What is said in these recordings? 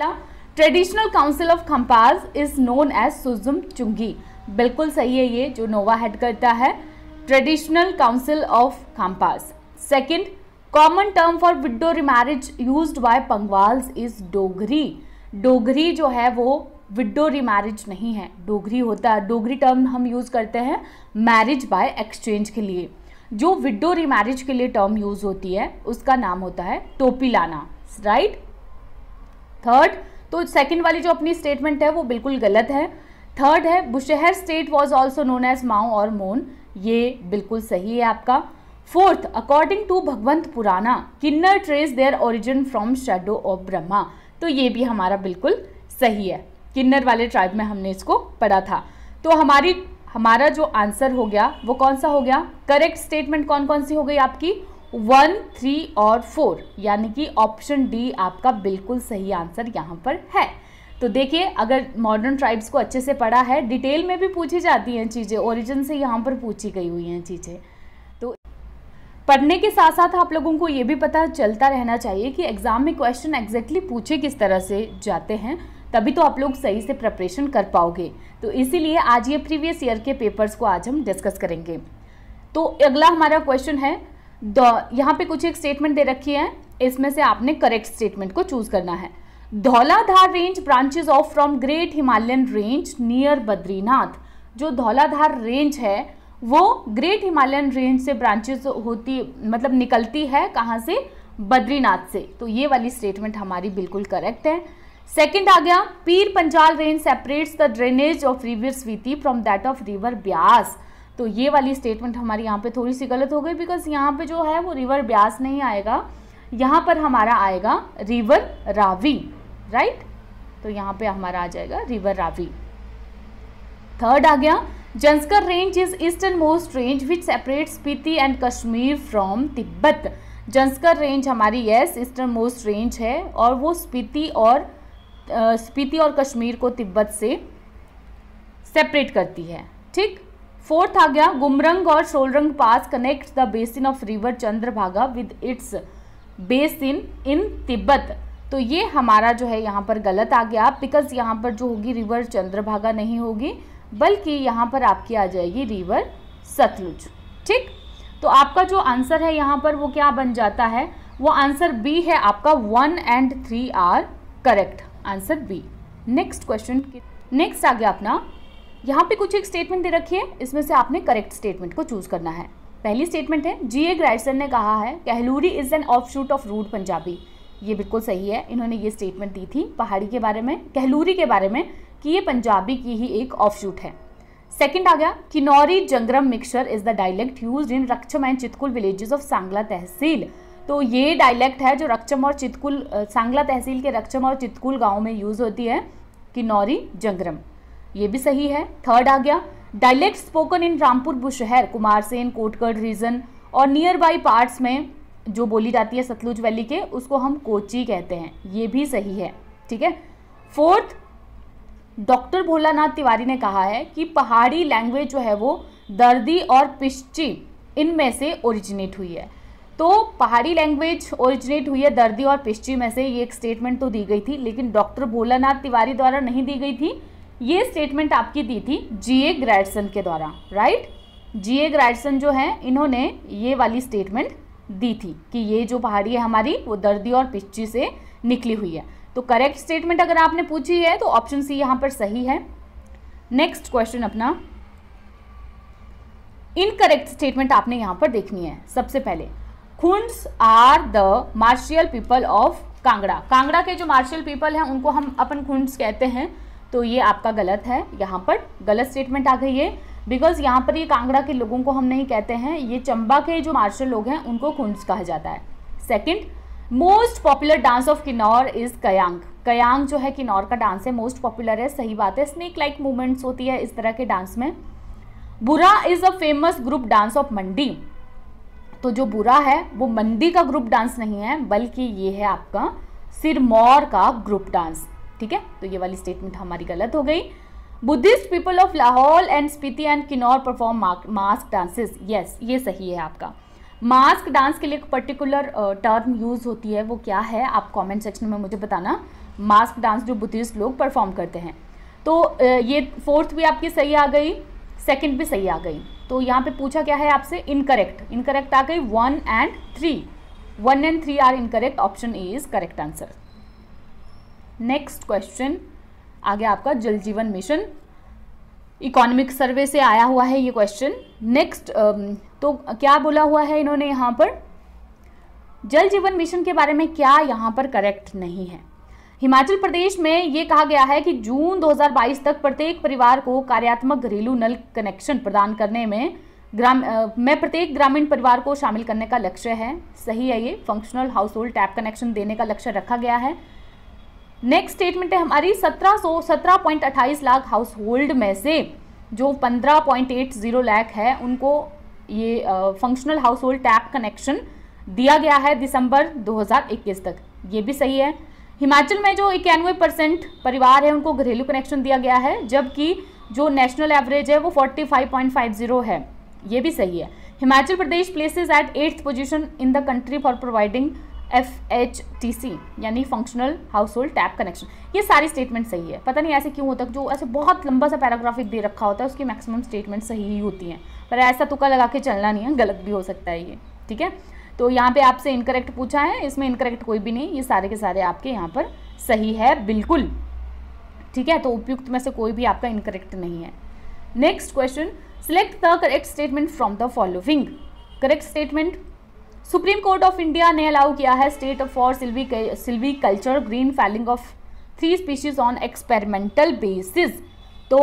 Traditional council of Khampas is known as Sujum Chungi बिल्कुल सही है ये जो नोवा हेड करता है traditional council of Khampas second common term for widow remarriage use by Pangwals is Dogri Dogri जो है वो विडो रिमैरिज नहीं है डोगरी होता है डोगरी टर्म हम यूज़ करते हैं मैरिज बाय एक्सचेंज के लिए जो विडो रिमैरिज के लिए टर्म यूज़ होती है उसका नाम होता है टोपी लाना राइट थर्ड तो सेकंड वाली जो अपनी स्टेटमेंट है वो बिल्कुल गलत है थर्ड है Bushahr state was also known as Mao और मोन ये बिल्कुल सही है आपका fourth according to Bhagwant Purana Kinnar trace their origin from shadow of Brahma तो ये भी हमारा बिल्कुल सही है किन्नर वाले ट्राइब में हमने इसको पढ़ा था तो हमारी हमारा जो आंसर हो गया वो कौन सा हो गया करेक्ट स्टेटमेंट कौन कौन सी हो गई आपकी वन थ्री और फोर यानी कि ऑप्शन डी आपका बिल्कुल सही आंसर यहाँ पर है तो देखिए अगर मॉडर्न ट्राइब्स को अच्छे से पढ़ा है डिटेल में भी पूछी जाती हैं चीज़ें ओरिजिन से यहाँ पर पूछी गई हुई हैं चीज़ें तो पढ़ने के साथ साथ आप लोगों को ये भी पता चलता रहना चाहिए कि एग्ज़ाम में क्वेश्चन एग्जैक्टली पूछे किस तरह से जाते हैं तभी तो आप लोग सही से प्रिपरेशन कर पाओगे तो इसीलिए आज ये प्रीवियस ईयर के पेपर्स को आज हम डिस्कस करेंगे तो अगला हमारा क्वेश्चन है द यहाँ पे कुछ एक स्टेटमेंट दे रखी है इसमें से आपने करेक्ट स्टेटमेंट को चूज करना है Dhauladhar range branches off from great Himalayan range near Badrinath जो धौलाधार रेंज है वो ग्रेट हिमालयन रेंज से ब्रांचेज होती मतलब निकलती है कहाँ से बद्रीनाथ से तो ये वाली स्टेटमेंट हमारी बिल्कुल करेक्ट है सेकंड आ गया Pir Panjal range separates the drainage of river Spiti from that of river Beas तो ये वाली स्टेटमेंट हमारी यहाँ पे थोड़ी सी गलत हो गई बिकॉज यहाँ पे जो है वो रिवर ब्यास नहीं आएगा यहाँ पर हमारा आएगा रिवर रावी राइट तो यहाँ पे हमारा आ जाएगा रिवर रावी थर्ड आ गया Zanskar range is eastern most range which separate Spiti and Kashmir from Tibet Zanskar range हमारी ये ईस्टर्न मोस्ट रेंज है और वो स्पीति और स्पीति और कश्मीर को तिब्बत से सेपरेट करती है ठीक फोर्थ आ गया गुमरंग और Solrang pass connect the basin of river Chandrabhaga with its basin in Tibet तो ये हमारा जो है यहाँ पर गलत आ गया बिकॉज यहाँ पर जो होगी रिवर चंद्रभागा नहीं होगी बल्कि यहाँ पर आपकी आ जाएगी रिवर सतलुज ठीक तो आपका जो आंसर है यहाँ पर वो क्या बन जाता है वो आंसर बी है आपका one and three are correct answer B next question next आ गया अपना यहाँ पे कुछ एक स्टेटमेंट दे रखी है इसमें से आपने करेक्ट स्टेटमेंट को चूज करना है पहली स्टेटमेंट है जी ए ग्राइडसन ने कहा है Kahluri is an offshoot of root Punjabi ये बिल्कुल सही है इन्होंने ये स्टेटमेंट दी थी पहाड़ी के बारे में कहलूरी के बारे में कि ये पंजाबी की ही एक ऑफ शूट है सेकेंड आ गया Kinnauri Jangram mixer is the dialect use in Rakcham and Chitkul villages of Sangla tehsil तो ये डायलेक्ट है जो रक्षम और चितकुल सांगला तहसील के रक्षम और चितकुल गाँव में यूज़ होती है किनौरी जंगरम ये भी सही है थर्ड आ गया डायलेक्ट स्पोकन इन रामपुर शहर कुमारसेन कोटगढ़ रीजन और नियर बाई पार्ट्स में जो बोली जाती है सतलुज वैली के उसको हम कोची कहते हैं ये भी सही है ठीक है फोर्थ डॉक्टर भोलानाथ तिवारी ने कहा है कि पहाड़ी लैंग्वेज जो है वो दर्दी और पिश्ची इनमें से ओरिजिनेट हुई है तो पहाड़ी लैंग्वेज ओरिजिनेट हुई है दर्दी और पिश्ची में से ये एक स्टेटमेंट तो दी गई थी लेकिन डॉक्टर भोलानाथ तिवारी द्वारा नहीं दी गई थी ये स्टेटमेंट आपकी दी थी जी ए ग्रैडसन के द्वारा राइट जी ए ग्रैडसन जो है इन्होंने ये वाली स्टेटमेंट दी थी कि ये जो पहाड़ी है हमारी वो दर्दी और पिच्ची से निकली हुई है तो करेक्ट स्टेटमेंट अगर आपने पूछी है तो ऑप्शन सी यहां पर सही है नेक्स्ट क्वेश्चन अपना इनकरेक्ट स्टेटमेंट आपने यहां पर देखनी है सबसे पहले Khunds are the martial people of Kangra Kangra के जो मार्शियल पीपल हैं उनको हम अपन खुंड कहते हैं तो ये आपका गलत है यहाँ पर गलत स्टेटमेंट आ गई है बिकॉज यहाँ पर ये कांगड़ा के लोगों को हम नहीं कहते हैं ये चंबा के जो मार्शल लोग हैं उनको खुंड कहा जाता है second most popular dance of Kinnaur is Kayang Kayang जो है किन्नौर का डांस है मोस्ट पॉपुलर है सही बात है स्नेक लाइक मूवमेंट्स होती है इस तरह के डांस में Bura is a famous group dance of Mandi तो जो बुरा है वो मंडी का ग्रुप डांस नहीं है बल्कि ये है आपका सिरमौर का ग्रुप डांस ठीक है तो ये वाली स्टेटमेंट हमारी गलत हो गई Buddhist people of Lahaul and Spiti and Kinnaur perform mask dances yes ये सही है आपका मास्क डांस के लिए एक पर्टिकुलर टर्म यूज़ होती है वो क्या है आप कमेंट सेक्शन में मुझे बताना मास्क डांस जो बुद्धिस्ट लोग परफॉर्म करते हैं तो uh, ये फोर्थ भी आपकी सही आ गई सेकंड भी सही आ गई तो यहाँ पे पूछा क्या है आपसे इनकरेक्ट इनकरेक्ट आ गई one and three one and three are incorrect option A is correct answer next question आगे आपका जल जीवन मिशन इकोनॉमिक सर्वे से आया हुआ है ये क्वेश्चन नेक्स्ट um, तो क्या बोला हुआ है इन्होंने यहाँ पर जल जीवन मिशन के बारे में क्या यहाँ पर करेक्ट नहीं है हिमाचल प्रदेश में ये कहा गया है कि जून 2022 तक प्रत्येक परिवार को कार्यात्मक घरेलू नल कनेक्शन प्रदान करने में ग्राम में प्रत्येक ग्रामीण परिवार को शामिल करने का लक्ष्य है सही है ये functional house hold tap connection देने का लक्ष्य रखा गया है नेक्स्ट स्टेटमेंट है हमारी सत्रह सौ सत्रह पॉइंट अट्ठाईस लाख हाउस होल्ड में से जो पंद्रह पॉइंट एट जीरो लाख है उनको ये functional house hold tap connection दिया गया है दिसंबर 2021 तक ये भी सही है हिमाचल में जो इक्यानवे परसेंट परिवार है उनको घरेलू कनेक्शन दिया गया है जबकि जो नेशनल एवरेज है वो 45.50 है ये भी सही है Himachal Pradesh places at eighth position in the country for providing F H T C यानी functional house hold tap connection ये सारी स्टेटमेंट सही है पता नहीं ऐसे क्यों होता है जो ऐसे बहुत लंबा सा पैराग्राफिक दे रखा होता है उसकी मैक्सिमम स्टेटमेंट सही ही होती हैं पर ऐसा तुका लगा के चलना नहीं है गलत भी हो सकता है ये ठीक है तो यहाँ पे आपसे इनकरेक्ट पूछा है इसमें इनकरेक्ट कोई भी नहीं ये सारे के सारे आपके यहाँ पर सही है बिल्कुल ठीक है तो उपयुक्त में से कोई भी आपका इनकरेक्ट नहीं है next question select the correct statement from the following correct statement Supreme Court of India ने अलाउ किया है state for silvi silviculture green felling of three species on experimental basis तो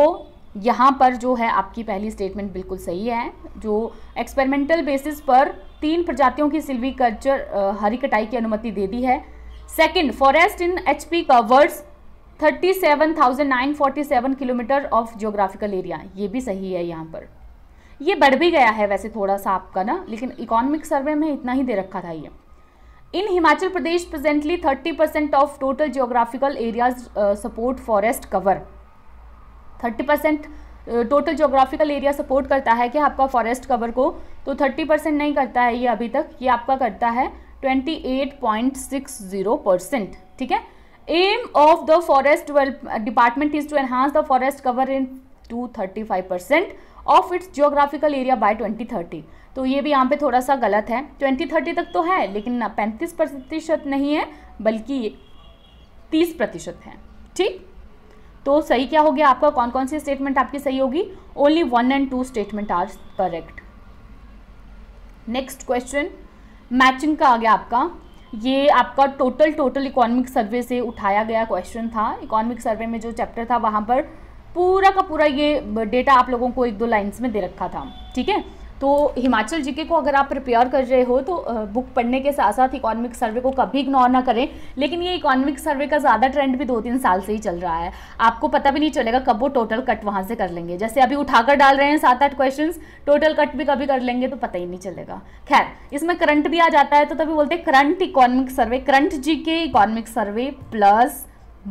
यहाँ पर जो है आपकी पहली स्टेटमेंट बिल्कुल सही है जो एक्सपेरिमेंटल बेसिस पर तीन प्रजातियों की सिल्वी कल्चर हरी कटाई की अनुमति दे दी है second forest in H P covers 37,947 kilometer of geographical area ये भी सही है यहाँ पर ये बढ़ भी गया है वैसे थोड़ा सा आपका ना लेकिन इकोनॉमिक सर्वे में इतना ही दे रखा था ये in Himachal Pradesh presently 30 percent of total geographical areas support forest cover 30 percent total geographical area support करता है कि आपका फॉरेस्ट कवर को तो 30 परसेंट नहीं करता है ये अभी तक ये आपका करता है 28.60 परसेंट ठीक है aim of the forest department is to enhance the forest cover into thirty five percent of its geographical area by 2030 तो ये भी यहाँ पे थोड़ा सा गलत है 2030 तक तो है लेकिन पैंतीस प्रतिशत नहीं है बल्कि तीस प्रतिशत है ठीक तो सही क्या हो गया आपका कौन कौन सी स्टेटमेंट आपकी सही होगी only one and two statement are correct next question matching का आ गया आपका ये आपका टोटल टोटल इकोनॉमिक सर्वे से उठाया गया क्वेश्चन था इकोनॉमिक सर्वे में जो चैप्टर था वहाँ पर पूरा का पूरा ये डेटा आप लोगों को एक दो लाइन्स में दे रखा था ठीक है तो हिमाचल जीके को अगर आप प्रिपेयर कर रहे हो तो बुक पढ़ने के साथ साथ इकोनॉमिक सर्वे को कभी इग्नोर ना करें लेकिन ये इकोनॉमिक सर्वे का ज़्यादा ट्रेंड भी दो तीन साल से ही चल रहा है आपको पता भी नहीं चलेगा कब वो टोटल कट वहाँ से कर लेंगे जैसे अभी उठाकर डाल रहे हैं सात आठ क्वेश्चन टोटल कट भी कभी कर लेंगे तो पता ही नहीं चलेगा खैर इसमें करंट भी आ जाता है तो तभी बोलते हैं करंट इकोनॉमिक सर्वे करंट जी के इकोनॉमिक सर्वे प्लस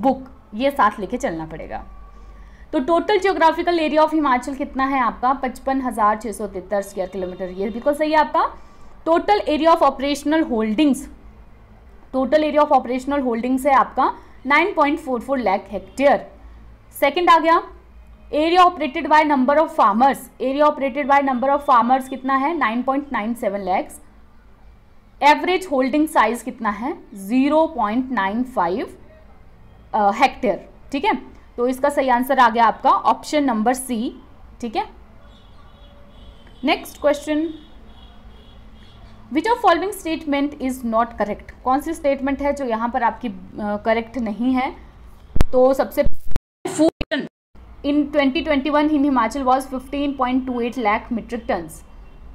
बुक ये साथ लेके चलना पड़ेगा तो total geographical area of Himachal कितना है आपका पचपन हज़ार छह सौ तिहत्तर स्क्वायर किलोमीटर ये बिल्कुल सही है आपका total area of operational holdings total area of operational holdings है आपका nine point four four lakh hectare second आ गया area operated by number of farmers area operated by number of farmers कितना है 9.97 लैक्स एवरेज होल्डिंग साइज कितना है 0.95 hectare uh, ठीक है तो इसका सही आंसर आ गया आपका ऑप्शन नंबर सी ठीक है next question which of following statement is not correct कौन सी स्टेटमेंट है जो यहां पर आपकी करेक्ट uh, नहीं है तो सबसे in 2021 in Himachal was 15.28 lakh metric ton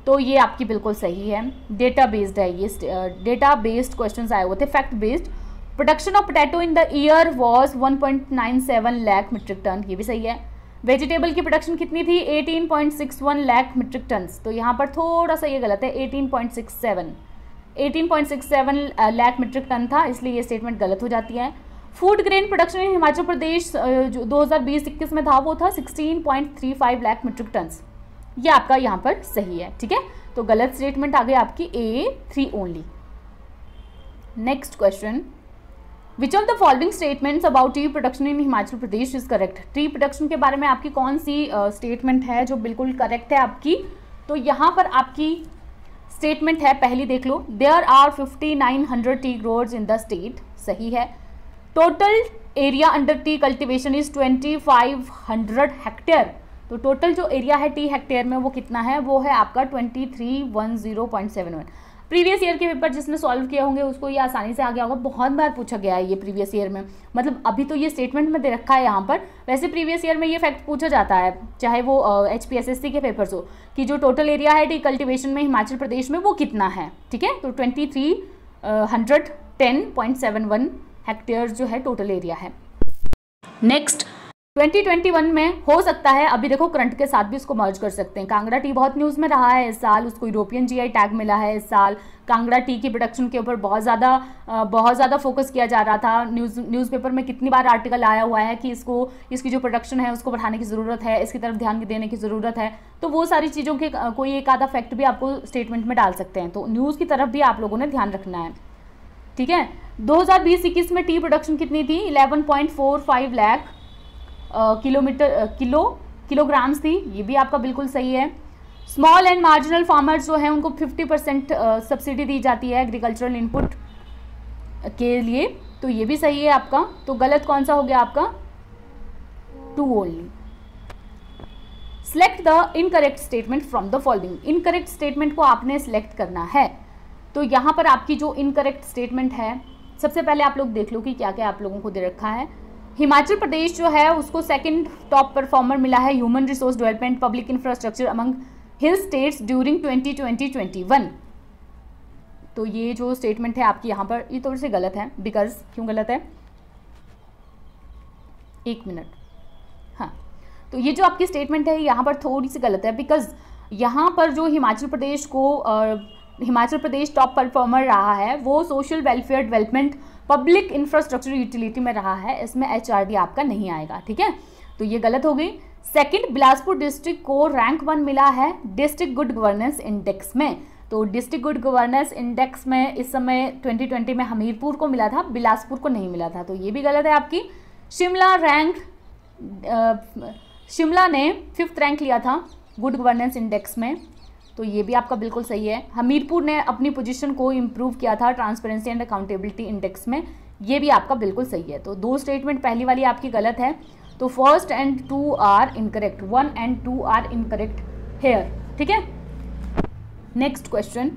तो ये आपकी बिल्कुल सही है डेटा बेस्ड है ये डेटा बेस्ड क्वेश्चंस आए हुए थे fact based production of potato in the year was 1.97 lakh metric ton ये भी सही है वेजिटेबल की प्रोडक्शन कितनी थी 18.61 लाख मीट्रिक टन तो यहाँ पर थोड़ा सा ये गलत है 18.67 18.67 लाख मीट्रिक टन था इसलिए ये स्टेटमेंट गलत हो जाती है food grain production in Himachal Pradesh जो 2020-21 में था वो था 16.35 लाख मीट्रिक टन ये आपका यहाँ पर सही है ठीक है तो गलत स्टेटमेंट आ गई आपकी A three only next question which of the following statements about tree production in Himachal Pradesh is correct tree production के बारे में आपकी कौन सी स्टेटमेंट uh, है जो बिल्कुल करेक्ट है आपकी तो यहाँ पर आपकी स्टेटमेंट है पहली देख लो there are fifty nine hundred tea growers in the state सही है total area under tea cultivation is twenty five hundred hectare तो टोटल जो एरिया है टी हेक्टेयर में वो कितना है वो है आपका twenty three one zero point seven one previous year के पेपर जिसने सॉल्व किया होंगे उसको ये आसानी से आ गया होगा बहुत बार पूछा गया है ये प्रीवियस ईयर में मतलब अभी तो ये स्टेटमेंट में दे रखा है यहाँ पर वैसे प्रीवियस ईयर में ये फैक्ट पूछा जाता है चाहे वो एच uh, के पेपर्स हो कि जो टोटल एरिया है डी कल्टिवेशन में हिमाचल प्रदेश में वो कितना है ठीक है तो twenty three hundred ten point seven one hectare जो है टोटल एरिया है नेक्स्ट 2021 में हो सकता है अभी देखो करंट के साथ भी इसको मर्ज कर सकते हैं कांगड़ा टी बहुत न्यूज़ में रहा है इस साल उसको यूरोपियन जीआई टैग मिला है इस साल कांगड़ा टी की प्रोडक्शन के ऊपर बहुत ज़्यादा बहुत ज़्यादा फोकस किया जा रहा था न्यूज़ न्यूज़पेपर में कितनी बार आर्टिकल आया हुआ है कि इसको इसकी जो प्रोडक्शन है उसको बढ़ाने की ज़रूरत है इसकी तरफ ध्यान देने की ज़रूरत है तो वो सारी चीज़ों के कोई एक आधा फैक्ट भी आपको स्टेटमेंट में डाल सकते हैं तो न्यूज़ की तरफ भी आप लोगों ने ध्यान रखना है ठीक है दो 21 में टी प्रोडक्शन कितनी थी eleven point lakh kilometer kilo kilograms थी ये भी आपका बिल्कुल सही है स्मॉल एंड मार्जिनल फार्मर्स जो हैं उनको 50 परसेंट सब्सिडी दी जाती है एग्रीकल्चरल इनपुट के लिए तो ये भी सही है आपका तो गलत कौन सा हो गया आपका two only select the incorrect statement from the following incorrect statement को आपने सेलेक्ट करना है तो यहाँ पर आपकी जो इनकरेक्ट स्टेटमेंट है सबसे पहले आप लोग देख लो कि क्या क्या आप लोगों को दे रखा है हिमाचल प्रदेश जो है उसको सेकंड टॉप परफॉर्मर मिला है human resource development public infrastructure among hill states during 2020-21 तो ये जो स्टेटमेंट है आपकी यहाँ पर ये थोड़ी सी गलत है बिकॉज क्यों गलत है एक मिनट हाँ तो ये जो आपकी स्टेटमेंट है यहाँ पर थोड़ी सी गलत है बिकॉज यहाँ पर जो हिमाचल प्रदेश को आ, हिमाचल प्रदेश टॉप परफॉर्मर रहा है वो social welfare development public infrastructure utility में रहा है इसमें एच आपका नहीं आएगा ठीक है तो ये गलत हो गई सेकंड बिलासपुर डिस्ट्रिक्ट को रैंक वन मिला है डिस्ट्रिक्ट गुड गवर्नेंस इंडेक्स में तो डिस्ट्रिक्ट गुड गवर्नेंस इंडेक्स में इस समय 2020 में हमीरपुर को मिला था बिलासपुर को नहीं मिला था तो ये भी गलत है आपकी शिमला रैंक शिमला ने फिफ्थ रैंक लिया था गुड गवर्नेंस इंडेक्स में तो ये भी आपका बिल्कुल सही है हमीरपुर ने अपनी पोजीशन को इम्प्रूव किया था ट्रांसपेरेंसी एंड अकाउंटेबिलिटी इंडेक्स में ये भी आपका बिल्कुल सही है तो दो स्टेटमेंट पहली वाली आपकी गलत है तो first and two are incorrect one and two are incorrect here ठीक है next question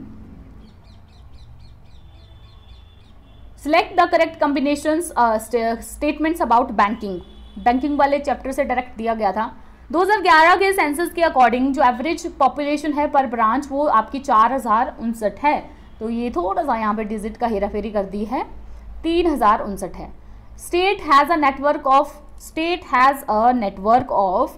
select the correct combination statements about banking banking वाले चैप्टर से डायरेक्ट दिया गया था 2011 के सेंसस के अकॉर्डिंग जो एवरेज पॉपुलेशन है पर ब्रांच वो आपकी चार हज़ार उनसठ है तो ये थोड़ा सा यहाँ पे डिजिट का हेरा फेरी कर दी है तीन हज़ार उनसठ है state has a network of state has a network of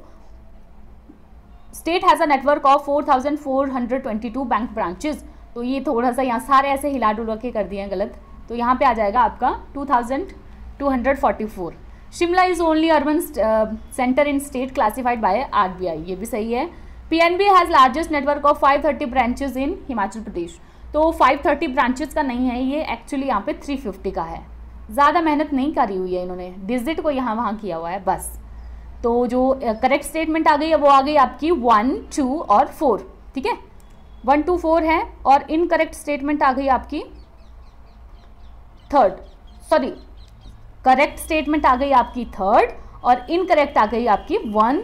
state has a network of four thousand four hundred twenty two bank branches तो ये थोड़ा सा यहाँ सारे ऐसे हिला डुल के कर दिए हैं गलत तो यहाँ पे आ जाएगा आपका two thousand two hundred forty four Shimla is only urban centre in state classified by RBI ये भी सही है B has largest network of five thirty branches in Himachal Pradesh तो फाइव थर्टी ब्रांचेज का नहीं है ये एक्चुअली यहाँ पे फिफ्टी का है ज़्यादा मेहनत नहीं करी हुई है इन्होंने डिजिट को यहाँ वहाँ किया हुआ है बस तो जो करेक्ट uh, स्टेटमेंट आ गई है वो आ गई आपकी वन टू और फोर ठीक है वन टू फोर है और इनकरेक्ट स्टेटमेंट आ गई आपकी थर्ड सॉरी करेक्ट स्टेटमेंट आ गई आपकी थर्ड और इनकरेक्ट आ गई आपकी वन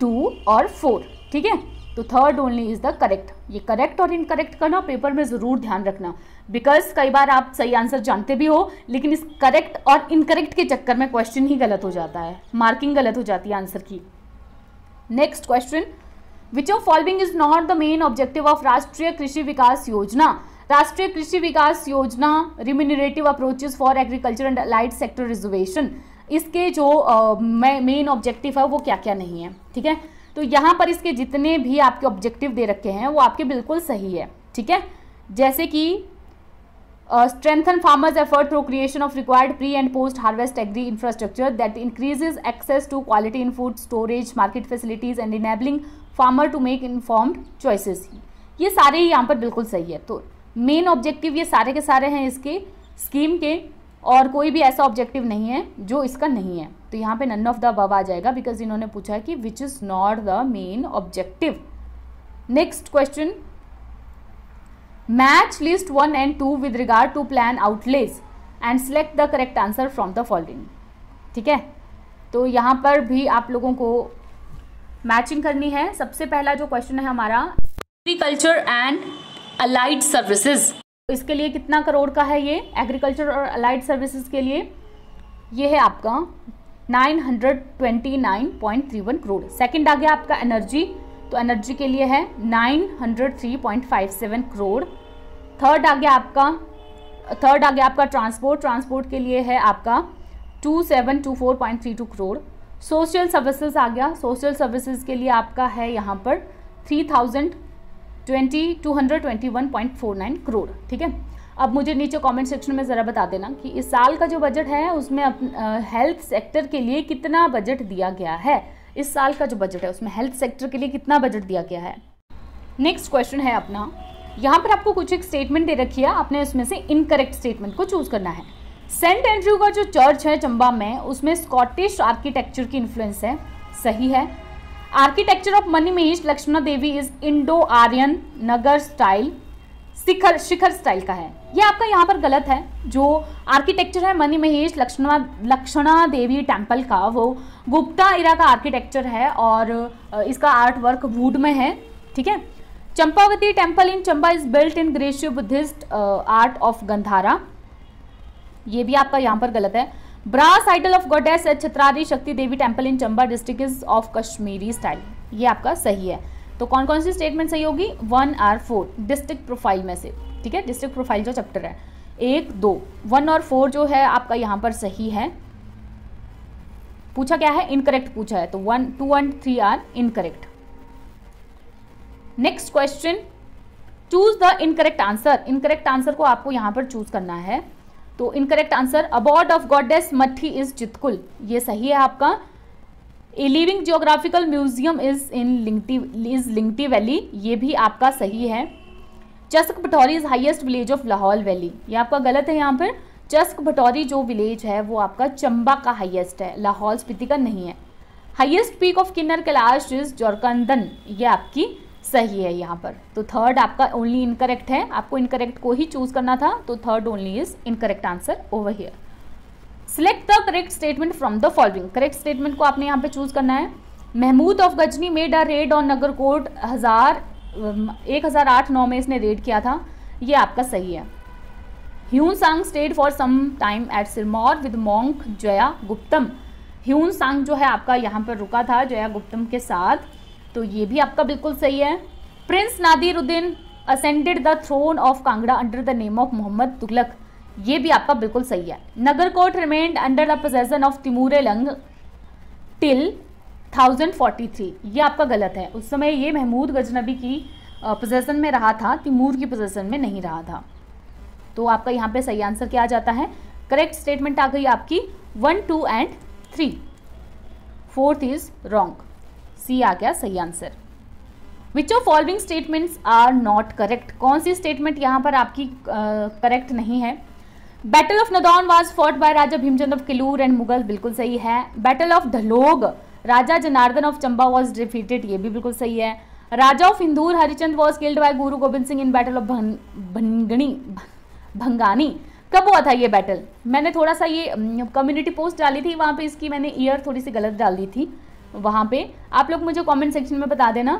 टू और फोर ठीक है तो third only is the correct ये करेक्ट और इनकरेक्ट करना पेपर में ज़रूर ध्यान रखना बिकॉज कई बार आप सही आंसर जानते भी हो लेकिन इस करेक्ट और इनकरेक्ट के चक्कर में क्वेश्चन ही गलत हो जाता है मार्किंग गलत हो जाती है आंसर की next question which of following is not the main objective of Rashtriya Krishi Vikas Yojana Rashtriya Krishi Vikas Yojana remunerative approaches for agriculture and allied sector reservation इसके जो मेन ऑब्जेक्टिव है वो क्या क्या नहीं है ठीक है तो यहाँ पर इसके जितने भी आपके ऑब्जेक्टिव दे रखे हैं वो आपके बिल्कुल सही है ठीक है जैसे कि strengthen farmers effort pro creation of required pre and post harvest agri infrastructure that increases access to quality in food storage market facilities and enabling farmer to make informed choices ये सारे ही यहाँ पर बिल्कुल सही है तो मेन ऑब्जेक्टिव ये सारे के सारे हैं इसके स्कीम के और कोई भी ऐसा ऑब्जेक्टिव नहीं है जो इसका नहीं है तो यहाँ पे नन ऑफ द अब आ जाएगा बिकॉज इन्होंने पूछा कि which is not the main objective next question match list one and two with regard to plan outlays and select the correct answer from the following ठीक है तो यहाँ पर भी आप लोगों को मैचिंग करनी है सबसे पहला जो क्वेश्चन है हमारा एग्रीकल्चर एंड अलाइड सर्विसेज इसके लिए कितना करोड़ का है ये एग्रीकल्चर और अलाइड सर्विसेज के लिए ये है आपका 929.31 करोड़ सेकंड आ गया आपका एनर्जी तो एनर्जी के लिए है 903.57 करोड़ थर्ड आ गया आपका थर्ड आ गया आपका ट्रांसपोर्ट ट्रांसपोर्ट के लिए है आपका 2724.32 करोड़ सोशल सर्विसेज आ गया सोशल सर्विसेज के लिए आपका है यहाँ पर thousand twenty two hundred twenty crore ठीक है अब मुझे नीचे कमेंट सेक्शन में ज़रा बता देना कि इस साल का जो बजट है उसमें हेल्थ सेक्टर के लिए कितना बजट दिया गया है इस साल का जो बजट है उसमें हेल्थ सेक्टर के लिए कितना बजट दिया गया है नेक्स्ट क्वेश्चन है अपना यहाँ पर आपको कुछ एक स्टेटमेंट दे रखी है आपने उसमें से इनकरेक्ट स्टेटमेंट को चूज करना है सेंट एंड्रयू का जो चर्च है चंबा में उसमें स्कॉटिश आर्किटेक्चर की इन्फ्लुएंस है सही है architecture of Mani Mahesh Lakshmana Devi is Indo Aryan Nagar style shikhara shikhara style का है ये आपका यहाँ पर गलत है जो आर्किटेक्चर है मनी महेश लक्ष्मणा लक्ष्मणा देवी टेम्पल का वो गुप्ता इरा का आर्किटेक्चर है और इसका आर्ट वर्क वुड में है ठीक है Champavati temple in Chamba is built in Graeco Buddhist art of Gandhara ये भी आपका यहाँ पर गलत है brass idol of goddess at Chhatrari Shakti Devi temple in Chamba district is of Kashmiri style ये आपका सही है तो कौन कौन सी स्टेटमेंट सही होगी one or four district profile में से ठीक है डिस्ट्रिक्ट प्रोफाइल जो चैप्टर है एक दो वन और फोर जो है आपका यहाँ पर सही है पूछा क्या है इनकरेक्ट पूछा है तो one two and three are incorrect next question choose the incorrect answer incorrect answer को आपको यहां पर चूज करना है तो incorrect answer abode of goddess Mathi is Chitkul ये सही है आपका A living geographical museum is in Lingti is Lingti valley ये भी आपका सही है Chasak Bhatori is highest village of Lahaul valley ये आपका गलत है यहाँ पर चस्क भटौरी जो विलेज है वो आपका चंबा का हाइएस्ट है लाहौल स्पीति का नहीं है highest peak of Kinner Kailash is Jorkandan ये आपकी सही है यहाँ पर तो थर्ड आपका ओनली इनकरेक्ट है आपको इनकरेक्ट को ही चूज करना था तो third only is incorrect answer over here select the correct statement from the following correct statement को आपने यहाँ पे चूज करना है Mahmud of Ghazni made a raid on Nagarkot हजार एक हज़ार आठ नौ में इसने रेड किया था ये आपका सही है Hiuen Tsang stayed for some time at Sirmaur with monk Jaya Gupta Hiuen Tsang जो है आपका यहाँ पर रुका था जया गुप्तम के साथ तो ये भी आपका बिल्कुल सही है prince Nadiruddin ascended the throne of Kangra under the name of Mohammad Tughlaq ये भी आपका बिल्कुल सही है Nagarkot remained under the protection of Timur Lang till 1043 ये आपका गलत है उस समय ये महमूद गजनबी की पोजेसन में रहा था तिमूर की पोजेशन में नहीं रहा था तो आपका यहाँ पे सही आंसर क्या आ जाता है करेक्ट स्टेटमेंट आ गई आपकी one two and three fourth is wrong C आ गया सही answer which of following statements are not correct कौन सी स्टेटमेंट यहाँ पर आपकी करेक्ट uh, नहीं है battle of Nadaun was fought by Raja Bhimchand of Kahlur and Mughal बिल्कुल सही है battle of Dhalog Raja Janardan of Chamba was defeated ये भी बिल्कुल सही है Raja of Indaur Harichand was killed by Guru Gobind Singh in battle of Bhangani Bhangani कब हुआ था ये बैटल मैंने थोड़ा सा ये कम्युनिटी हम्म, पोस्ट डाली थी वहाँ पे इसकी मैंने ईयर थोड़ी सी गलत डाल दी थी वहाँ पे आप लोग मुझे कमेंट सेक्शन में बता देना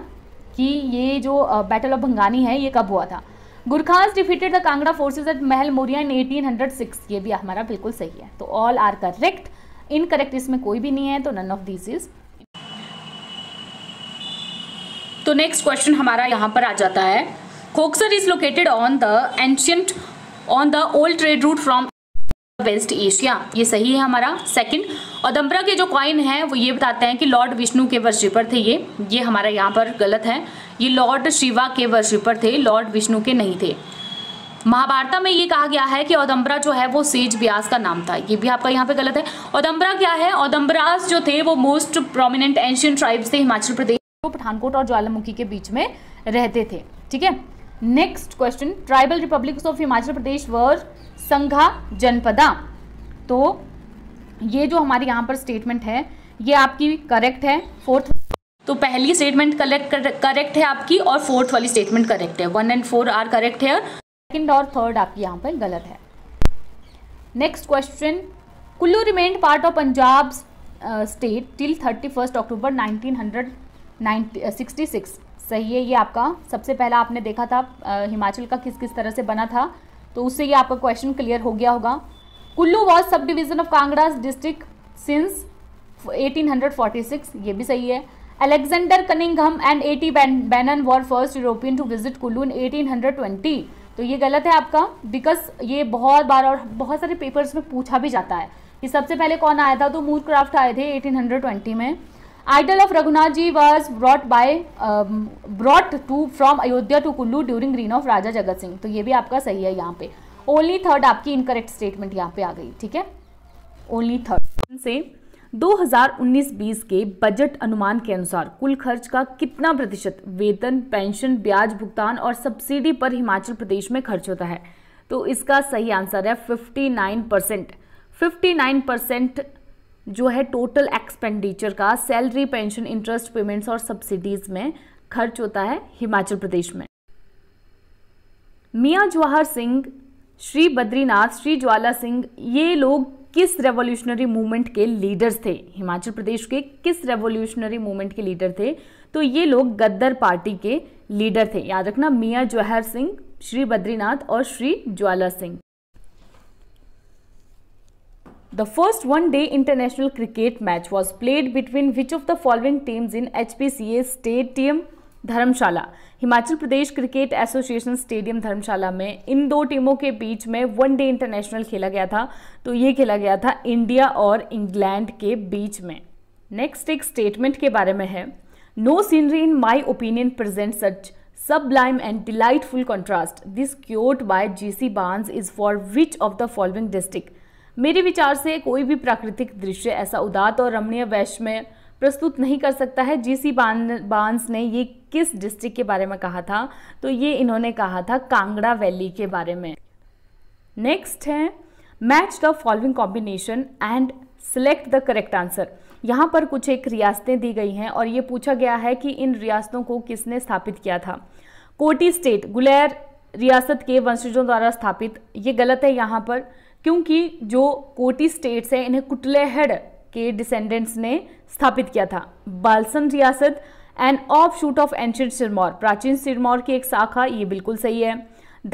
कि ये जो बैटल ऑफ भंगानी है ये कब हुआ था Gurkhas defeated the Kangra forces at Mahal Moria इन 1806 ये भी हमारा बिल्कुल सही है तो all are correct incorrect इसमें कोई भी नहीं है तो नन ऑफ दिस इज तो नेक्स्ट क्वेश्चन हमारा यहाँ पर आ जाता है Khoksar is located on the ancient on the old trade route from west Asia ये सही है हमारा सेकंड और दम्बरा के जो क्वाइन है वो ये बताते हैं कि लॉर्ड विष्णु के वर्शिपर थे ये ये हमारा यहाँ पर गलत है ये लॉर्ड शिवा के वर्शिपर थे लॉर्ड विष्णु के नहीं थे महाभारता में ये कहा गया है कि औदम्बरा जो है वो सेज ब्यास का नाम था ये भी आपका यहाँ पे गलत है औदम्बरा क्या है औदम्बराज जो थे वो मोस्ट प्रोमिनेंट एंशियन ट्राइब्स थे हिमाचल प्रदेश वो पठानकोट और ज्वालामुखी के बीच में रहते थे ठीक है next question tribal republics of Himachal Pradesh were Sangha Janapada तो ये जो हमारे यहाँ पर स्टेटमेंट है ये आपकी करेक्ट है फोर्थ तो पहली स्टेटमेंट करेक्ट करेक्ट है आपकी और फोर्थ वाली स्टेटमेंट करेक्ट है one and four are correct है सेकेंड और थर्ड आपकी यहाँ पर गलत है next question Kullu remained part of Punjab state till thirty first October nineteen hundred सही है ये आपका सबसे पहला आपने देखा था हिमाचल का किस किस तरह से बना था तो उससे ये आपका क्वेश्चन क्लियर हो गया होगा Kullu was sub division of Kangra district since 1846 ये भी सही है Alexander Cunningham and A T Bannon were first European to visit Kullu in 1820 तो ये गलत है आपका बिकॉज ये बहुत बार और बहुत सारे पेपर्स में पूछा भी जाता है कि सबसे पहले कौन आया था तो मूरक्राफ्ट आए थे 1820 में idol of Raghunath ji was brought by um, brought to from Ayodhya to Kullu during reign of Raja Jagat तो ये भी आपका सही है यहाँ पे ओनली थर्ड आपकी इनकरेक्ट स्टेटमेंट यहाँ पे आ गई ठीक है ओनली थर्ड से दो 2019-20 के बजट अनुमान के अनुसार कुल खर्च का कितना प्रतिशत वेतन पेंशन ब्याज भुगतान और सब्सिडी पर हिमाचल प्रदेश में खर्च होता है तो इसका सही आंसर है 59 परसेंट 59 परसेंट जो है टोटल एक्सपेंडिचर का सैलरी पेंशन इंटरेस्ट पेमेंट्स और सब्सिडीज़ में खर्च होता है हिमाचल प्रदेश में मियाँ जवाहर सिंह श्री बद्रीनाथ श्री ज्वाला सिंह ये लोग किस रेवोल्यूशनरी मूवमेंट के लीडर्स थे हिमाचल प्रदेश के किस रेवोल्यूशनरी मूवमेंट के लीडर थे तो ये लोग गद्दर पार्टी के लीडर थे याद रखना मियाँ जवाहर सिंह श्री बद्रीनाथ और श्री ज्वाला Singh The first one-day international cricket match was played between which of the following teams in HPCA Stadium Dharamshala? Himachal Pradesh Cricket Association Stadium, Dharamshala. में इन दो टीमों के बीच में one-day international खेला गया था तो ये खेला गया था India और England के बीच में Next एक statement के बारे में है No scenery in my opinion presents such sublime and delightful contrast this quote by gc barnes is for which of the following district मेरे विचार से कोई भी प्राकृतिक दृश्य ऐसा उदात और रमणीय वैश्य में प्रस्तुत नहीं कर सकता है जीसी बांस ने ये किस डिस्ट्रिक्ट के बारे में कहा था तो ये इन्होंने कहा था कांगड़ा वैली के बारे में नेक्स्ट है match the following combination and select the correct answer यहाँ पर कुछ एक रियासतें दी गई हैं और ये पूछा गया है कि इन रियासतों को किसने स्थापित किया था कोटी स्टेट गुलेर रियासत के वंशजों द्वारा स्थापित ये गलत है यहाँ पर क्योंकि जो कोटी स्टेट्स हैं इन्हें कुटलेहड़ के डिसेंडेंट्स ने स्थापित किया था बालसन रियासत and offshoot of ancient Sirmaur प्राचीन सिरमौर की एक शाखा ये बिल्कुल सही है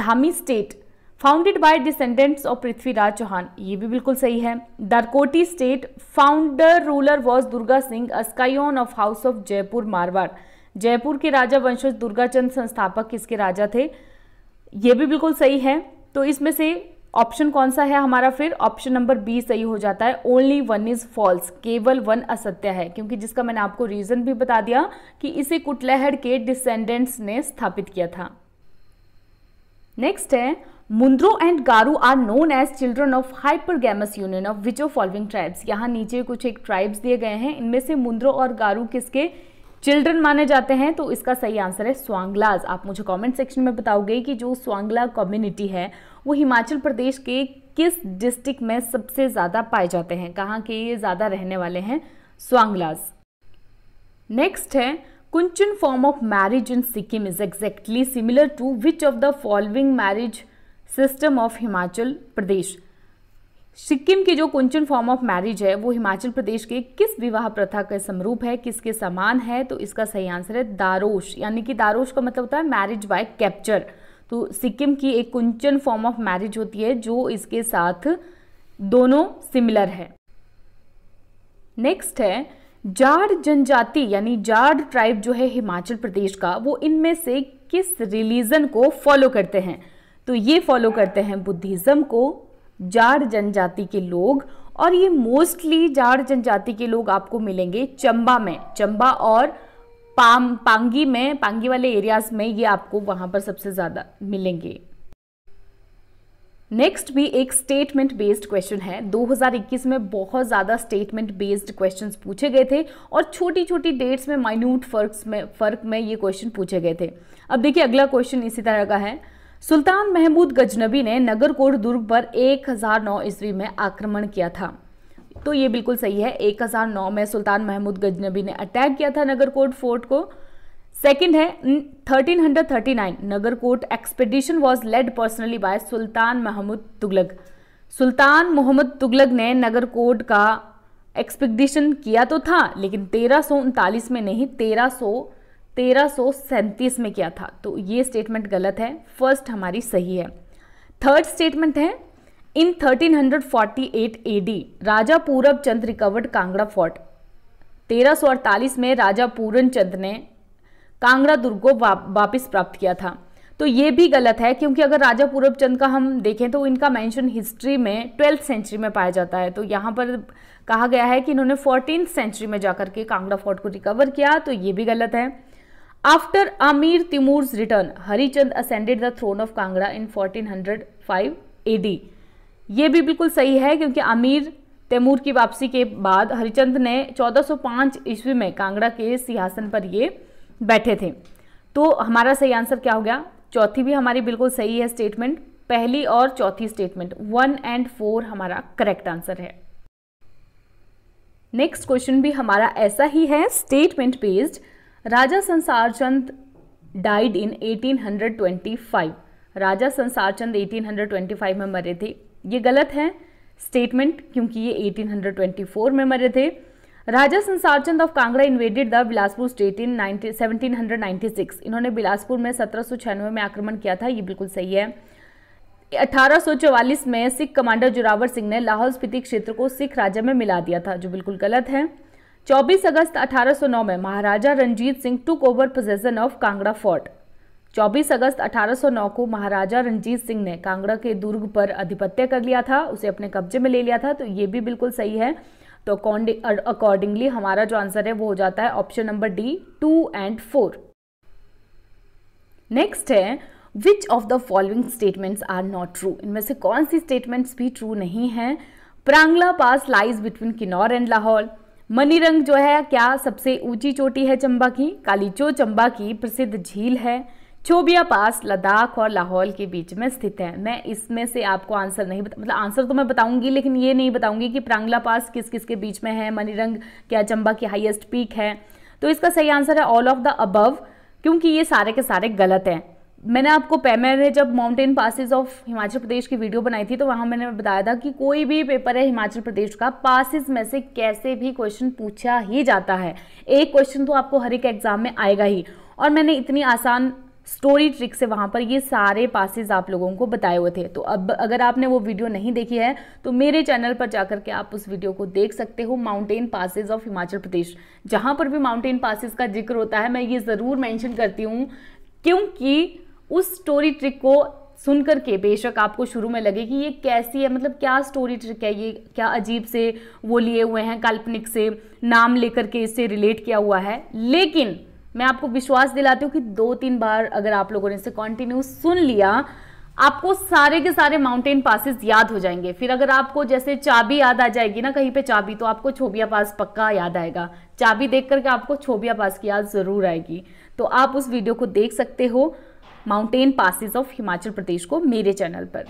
Dhami state founded by descendants of Prithviraj Chauhan ये भी बिल्कुल सही है Darkoti state founder ruler was Durga Singh a scion of house of Jaipur Marwar Jaipur के राजा वंशज दुर्गाचंद संस्थापक किसके राजा थे ये भी बिल्कुल सही है तो इसमें से ऑप्शन कौन सा है हमारा फिर ऑप्शन नंबर बी सही हो जाता है ओनली वन इज फॉल्स केवल वन असत्य है क्योंकि जिसका मैंने आपको रीजन भी बता दिया कि इसे कुटलहर के डिसेंडेंट्स ने स्थापित किया था नेक्स्ट है Mundro and Garu are known as children of Gamas union of which of following tribes यहाँ नीचे कुछ एक ट्राइब्स दिए गए हैं इनमें से मुंद्रो और गारू किसके चिल्ड्रन माने जाते हैं तो इसका सही आंसर है स्वांगलाज आप मुझे कमेंट सेक्शन में बताओगे कि जो स्वांगला कम्युनिटी है वो हिमाचल प्रदेश के किस डिस्ट्रिक्ट में सबसे ज़्यादा पाए जाते हैं कहाँ के ये ज़्यादा रहने वाले हैं स्वांगलाज नेक्स्ट है Kunchan form of marriage in Sikkim is exactly similar to which of the following marriage system of Himachal Pradesh Sikkim की जो कुंचन फॉर्म ऑफ मैरिज है वो हिमाचल प्रदेश के किस विवाह प्रथा के समरूप है किसके समान है तो इसका सही आंसर है दारोश यानी कि दारोश का मतलब होता है मैरिज बाय कैप्चर तो सिक्किम की एक कुंचन फॉर्म ऑफ मैरिज होती है जो इसके साथ दोनों सिमिलर है नेक्स्ट है जाड जनजाति यानी जाड ट्राइब जो है हिमाचल प्रदेश का वो इनमें से किस रिलीजन को फॉलो करते हैं तो ये फॉलो करते हैं बुद्धिज़्म को जाड़ जनजाति के लोग और ये मोस्टली जाड़ जनजाति के लोग आपको मिलेंगे चंबा में चंबा और पाम पांगी में पांगी वाले एरियाज में ये आपको वहां पर सबसे ज़्यादा मिलेंगे नेक्स्ट भी एक स्टेटमेंट बेस्ड क्वेश्चन है 2021 में बहुत ज़्यादा स्टेटमेंट बेस्ड क्वेश्चंस पूछे गए थे और छोटी छोटी डेट्स में माइन्यूट फर्क में फर्क में ये क्वेश्चन पूछे गए थे अब देखिए अगला क्वेश्चन इसी तरह का है सुल्तान महमूद गजनबी ने नगरकोट दुर्ग पर 1009 ईस्वी में आक्रमण किया था तो ये बिल्कुल सही है 1009 में सुल्तान महमूद गजनबी ने अटैक किया था नगरकोट फोर्ट को सेकंड है 1339 Nagarkot expedition was led personally by sultan Mahmud Tughlaq सुल्तान मोहम्मद तुगलक ने नगरकोट का एक्सपेडिशन किया तो था लेकिन तेरह में नहीं तेरह तेरह में किया था तो ये स्टेटमेंट गलत है फर्स्ट हमारी सही है थर्ड स्टेटमेंट है इन 1348 एडी राजा पूरब चंद रिकवर्ड कांगड़ा फोर्ट 1348 में राजा पूरन चंद ने कांगड़ा दुर्ग को वा, वापस प्राप्त किया था तो ये भी गलत है क्योंकि अगर राजा पूरब चंद का हम देखें तो इनका मेंशन हिस्ट्री में ट्वेल्थ सेंचुरी में पाया जाता है तो यहाँ पर कहा गया है कि इन्होंने फोर्टीन सेंचुरी में जाकर के कांगड़ा फोर्ट को रिकवर किया तो ये भी गलत है After Amir Timur's return, Harichand ascended the throne of Kangra in 1405 AD. ये भी बिल्कुल सही है क्योंकि अमीर तैमूर की वापसी के बाद हरिचंद ने 1405 ईस्वी में कांगड़ा के सिंहासन पर ये बैठे थे तो हमारा सही आंसर क्या हो गया चौथी भी हमारी बिल्कुल सही है स्टेटमेंट पहली और चौथी स्टेटमेंट वन एंड फोर हमारा करेक्ट आंसर है नेक्स्ट क्वेश्चन भी हमारा ऐसा ही है statement based Raja Sansar Chand died in 1825 Raja Sansar Chand eighteen में मरे थे ये गलत है स्टेटमेंट क्योंकि ये 1824 में मरे थे Raja Sansar Chand of Kangra invaded the Bilaspur state in 19, 1796 इन्होंने बिलासपुर में सत्रह में आक्रमण किया था ये बिल्कुल सही है 1844 में सिख कमांडर जोरावर सिंह ने लाहौल स्पीति क्षेत्र को सिख राज्य में मिला दिया था जो बिल्कुल गलत है 24 अगस्त 1809 में Maharaja Ranjit Singh took over possession of Kangra fort 24 अगस्त 1809 को महाराजा रंजीत सिंह ने कांगड़ा के दुर्ग पर आधिपत्य कर लिया था उसे अपने कब्जे में ले लिया था तो ये भी बिल्कुल सही है तो अकॉर्डिंगली हमारा जो आंसर है वो हो जाता है option number D two and four next है which of the following statements are not true इनमें से कौन सी स्टेटमेंट्स भी ट्रू नहीं है Prangla pass lies between Kinnaur and Lahaul Manirang जो है क्या सबसे ऊंची चोटी है चंबा की कालीचो चंबा की प्रसिद्ध झील है चोबिया पास लद्दाख और लाहौल के बीच में स्थित है मैं इसमें से आपको आंसर नहीं बता मतलब आंसर तो मैं बताऊंगी लेकिन ये नहीं बताऊंगी कि प्रांगला पास किस किस के बीच में है मनीरंग क्या चंबा की हाईएस्ट पीक है तो इसका सही आंसर है ऑल ऑफ द अबव क्योंकि ये सारे के सारे गलत हैं मैंने आपको है जब mountain passes of Himachal Pradesh की वीडियो बनाई थी तो वहाँ मैंने बताया था कि कोई भी पेपर है हिमाचल प्रदेश का पासिस में से कैसे भी क्वेश्चन पूछा ही जाता है एक क्वेश्चन तो आपको हर एक एग्ज़ाम में आएगा ही और मैंने इतनी आसान स्टोरी ट्रिक से वहाँ पर ये सारे पासिस आप लोगों को बताए हुए थे तो अब अगर आपने वो वीडियो नहीं देखी है तो मेरे चैनल पर जाकर के आप उस वीडियो को देख सकते हो mountain passes of Himachal Pradesh जहाँ पर भी माउंटेन पासिस का जिक्र होता है मैं ये ज़रूर मैंशन करती हूँ क्योंकि उस स्टोरी ट्रिक को सुन करके बेशक आपको शुरू में लगे कि ये कैसी है मतलब क्या स्टोरी ट्रिक है ये क्या अजीब से वो लिए हुए हैं काल्पनिक से नाम लेकर के इससे रिलेट किया हुआ है लेकिन मैं आपको विश्वास दिलाती हूँ कि दो तीन बार अगर आप लोगों ने इसे कॉन्टिन्यू सुन लिया आपको सारे के सारे माउंटेन पासिस याद हो जाएंगे फिर अगर आपको जैसे चाबी याद आ जाएगी ना कहीं पे चाबी तो आपको छोबिया पास पक्का याद आएगा चाबी देख करके आपको छोबिया पास की याद ज़रूर आएगी तो आप उस वीडियो को देख सकते हो mountain passes of Himachal Pradesh को मेरे चैनल पर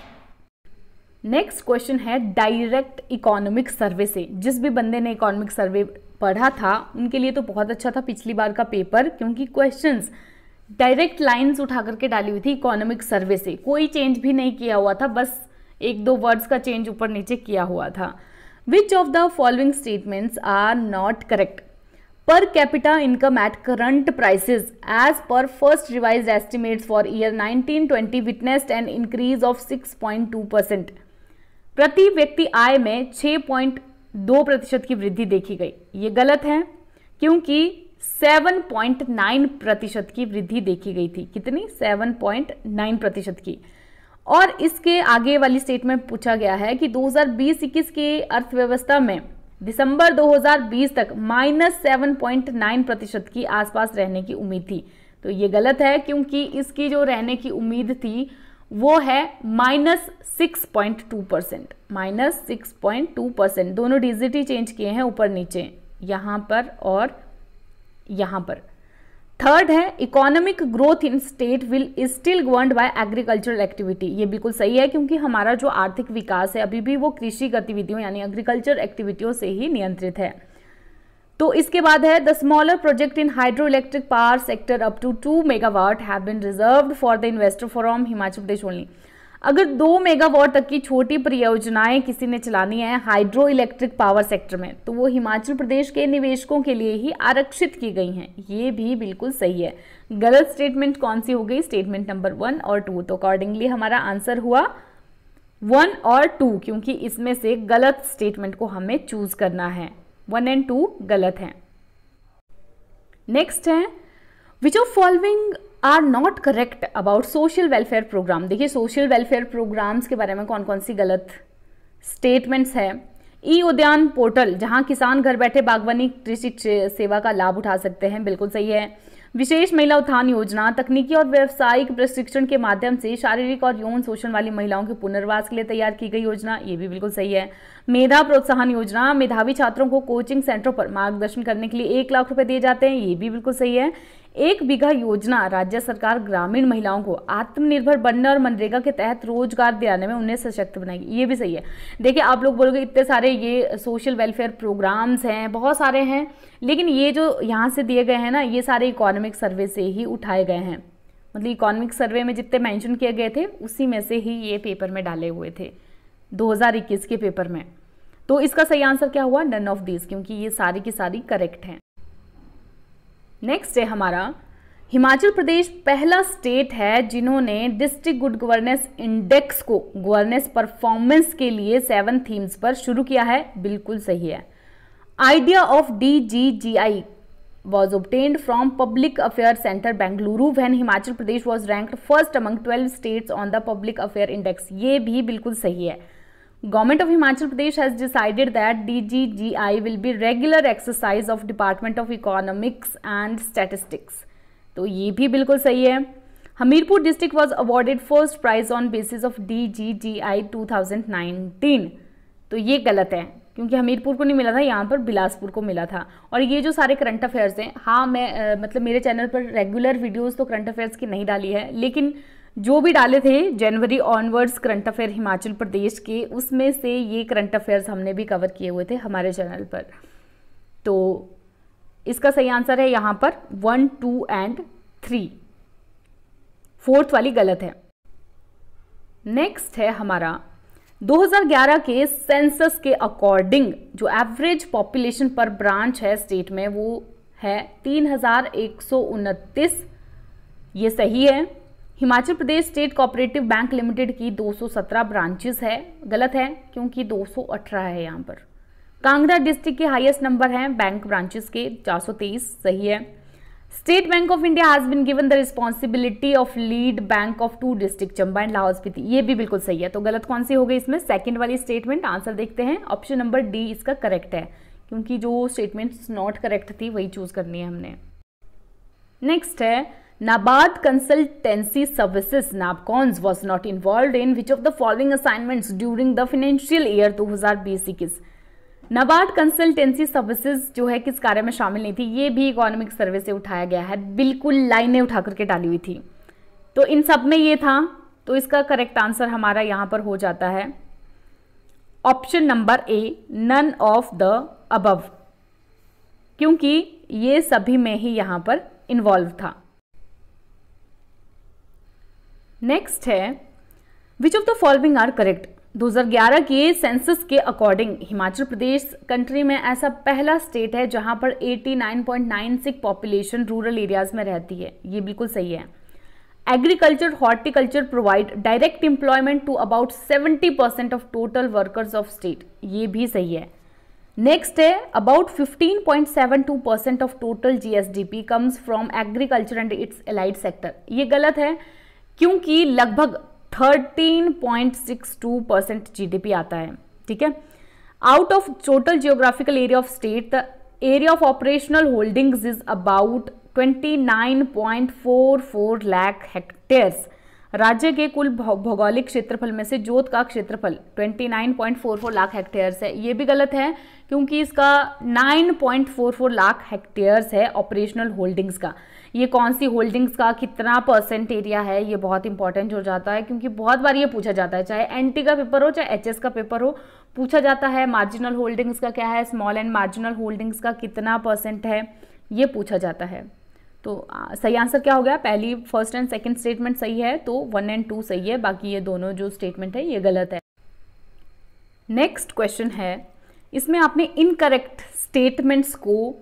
नेक्स्ट क्वेश्चन है डायरेक्ट इकोनॉमिक सर्वे से जिस भी बंदे ने इकोनॉमिक सर्वे पढ़ा था उनके लिए तो बहुत अच्छा था पिछली बार का पेपर क्योंकि क्वेश्चंस डायरेक्ट लाइंस उठा करके डाली हुई थी इकोनॉमिक सर्वे से कोई चेंज भी नहीं किया हुआ था बस एक दो वर्ड्स का चेंज ऊपर नीचे किया हुआ था which of the following statements are not correct per capita income at current prices as per first revised estimates for year 1920 witnessed an increase of 6.2 percent प्रति व्यक्ति आय में 6.2 प्रतिशत की वृद्धि देखी गई ये गलत है क्योंकि 7.9 प्रतिशत की वृद्धि देखी गई थी कितनी 7.9 प्रतिशत की और इसके आगे वाली स्टेटमेंट पूछा गया है कि दो हजार के अर्थव्यवस्था में दिसंबर 2020 तक माइनस सेवन पॉइंट नाइन प्रतिशत की आसपास रहने की उम्मीद थी तो ये गलत है क्योंकि इसकी जो रहने की उम्मीद थी वो है minus six point two percent minus six point two percent दोनों डिजिट ही चेंज किए हैं ऊपर नीचे यहाँ पर और यहाँ पर थर्ड है economic growth in state will is still govern by agricultural activity ये बिल्कुल सही है क्योंकि हमारा जो आर्थिक विकास है अभी भी वो कृषि गतिविधियों यानी एग्रीकल्चर एक्टिविटियों से ही नियंत्रित है तो इसके बाद है the smaller project in hydro electric power sector up to two megawatt have been reserve for the investor of Himachal Pradesh only अगर दो मेगावाट तक की छोटी परियोजनाएं किसी ने चलानी है हाइड्रो इलेक्ट्रिक पावर सेक्टर में तो वो हिमाचल प्रदेश के निवेशकों के लिए ही आरक्षित की गई हैं ये भी बिल्कुल सही है गलत स्टेटमेंट कौन सी हो गई स्टेटमेंट नंबर वन और टू तो अकॉर्डिंगली हमारा आंसर हुआ वन और टू क्योंकि इसमें से गलत स्टेटमेंट को हमें चूज करना है वन एंड टू गलत है नेक्स्ट है which of following are not correct about social welfare program देखिए सोशल वेलफेयर प्रोग्राम्स के बारे में कौन कौन सी गलत स्टेटमेंट्स है ई उद्यान पोर्टल जहां किसान घर बैठे बागवानी कृषि सेवा का लाभ उठा सकते हैं बिल्कुल सही है विशेष महिला उत्थान योजना तकनीकी और व्यावसायिक प्रशिक्षण के माध्यम से शारीरिक और यौन शोषण वाली महिलाओं के पुनर्वास के लिए तैयार की गई योजना ये भी बिल्कुल सही है मेधा प्रोत्साहन योजना मेधावी छात्रों को कोचिंग सेंटरों पर मार्गदर्शन करने के लिए एक लाख रुपए दिए जाते हैं ये भी बिल्कुल सही है एक बीघा योजना राज्य सरकार ग्रामीण महिलाओं को आत्मनिर्भर बनने और मनरेगा के तहत रोजगार दिलाने में उन्हें सशक्त बनाएगी ये भी सही है देखिए आप लोग बोलोगे इतने सारे ये सोशल वेलफेयर प्रोग्राम्स हैं बहुत सारे हैं लेकिन ये जो यहाँ से दिए गए हैं ना ये सारे इकोनॉमिक सर्वे से ही उठाए गए हैं मतलब इकोनॉमिक सर्वे में जितने मैंशन किए गए थे उसी में से ही ये पेपर में डाले हुए थे दो के पेपर में तो इसका सही आंसर क्या हुआ नन ऑफ दिस क्योंकि ये सारी की सारी करेक्ट हैं नेक्स्ट है हमारा हिमाचल प्रदेश पहला स्टेट है जिन्होंने डिस्ट्रिक्ट गुड गवर्नेंस इंडेक्स को गवर्नेंस परफॉर्मेंस के लिए सेवन थीम्स पर शुरू किया है बिल्कुल सही है idea of D G G I was obtained from public affair centre Bengaluru when Himachal Pradesh was ranked first among twelve states on the public affair index ये भी बिल्कुल सही है government of Himachal Pradesh has decided that D will be regular exercise of department of economics and statistics तो ये भी बिल्कुल सही है Hamirpur district was awarded first prize on basis of D G G I two thousand nineteen तो ये गलत है क्योंकि हमीरपुर को नहीं मिला था यहाँ पर बिलासपुर को मिला था और ये जो सारे करंट अफेयर्स हैं हाँ मैं आ, मतलब मेरे चैनल पर रेगुलर वीडियोस तो करंट अफेयर्स की नहीं डाली है लेकिन जो भी डाले थे जनवरी onwards current affair Himachal Pradesh के उसमें से ये करंट अफेयर्स हमने भी कवर किए हुए थे हमारे चैनल पर तो इसका सही आंसर है यहाँ पर one two and three fourth वाली गलत है नेक्स्ट है हमारा 2011 के सेंसस के अकॉर्डिंग जो एवरेज पॉपुलेशन पर ब्रांच है स्टेट में वो है तीन ये सही है Himachal Pradesh state cooperative bank limited की 217 ब्रांचेस है गलत है क्योंकि 218 है यहाँ पर कांगड़ा डिस्ट्रिक्ट के हाईएस्ट नंबर हैं बैंक ब्रांचेस के 423 सही है State Bank of India has been given the responsibility of lead bank of two district Chamba and Lahaul Spiti ये भी बिल्कुल सही है तो गलत कौन सी हो गई इसमें सेकंड वाली स्टेटमेंट आंसर देखते हैं ऑप्शन नंबर डी इसका करेक्ट है क्योंकि जो स्टेटमेंट्स नॉट करेक्ट थी वही चूज़ करनी है हमने नेक्स्ट है Nabad Consultancy Services Nabcons was not involved in which of the following assignments during the financial year 2020-21 NABARD consultancy services जो है किस कार्य में शामिल नहीं थी ये भी इकोनॉमिक सर्वे से उठाया गया है बिल्कुल लाइनें उठा करके डाली हुई थी तो इन सब में ये था तो इसका करेक्ट आंसर हमारा यहाँ पर हो जाता है option number A none of the above क्योंकि ये सभी में ही यहाँ पर इन्वॉल्व था नेक्स्ट है which of the following are correct 2011 के सेंसस के अकॉर्डिंग हिमाचल प्रदेश कंट्री में ऐसा पहला स्टेट है जहां पर 89.96 पॉपुलेशन रूरल एरियाज में रहती है ये बिल्कुल सही है agriculture horticulture provide direct employment to about 70 percent of total workers of state ये भी सही है नेक्स्ट है about 15.72 percent of total GSDP comes from agriculture and its allied sector ये गलत है क्योंकि लगभग 13.62 परसेंट जीडीपी आता है ठीक है out of total geographical area of state the area of operational holdings is about 29.44 lakh hectares राज्य के कुल भौगोलिक क्षेत्रफल में से जोत का क्षेत्रफल 29.44 लाख हेक्टेयर्स है ये भी गलत है क्योंकि इसका 9.44 लाख हेक्टेयर्स है ऑपरेशनल होल्डिंग्स का ये कौन सी होल्डिंग्स का कितना परसेंट एरिया है ये बहुत इंपॉर्टेंट हो जाता है क्योंकि बहुत बार ये पूछा जाता है चाहे एन का पेपर हो चाहे एच का पेपर हो पूछा जाता है मार्जिनल होल्डिंग्स का क्या है स्मॉल एंड मार्जिनल होल्डिंग्स का कितना परसेंट है ये पूछा जाता है तो सही आंसर क्या हो गया पहली फर्स्ट एंड सेकंड स्टेटमेंट सही है तो वन एंड टू सही है बाकी ये दोनों जो स्टेटमेंट है ये गलत है नेक्स्ट क्वेश्चन है इसमें आपने इनकरेक्ट स्टेटमेंट्स को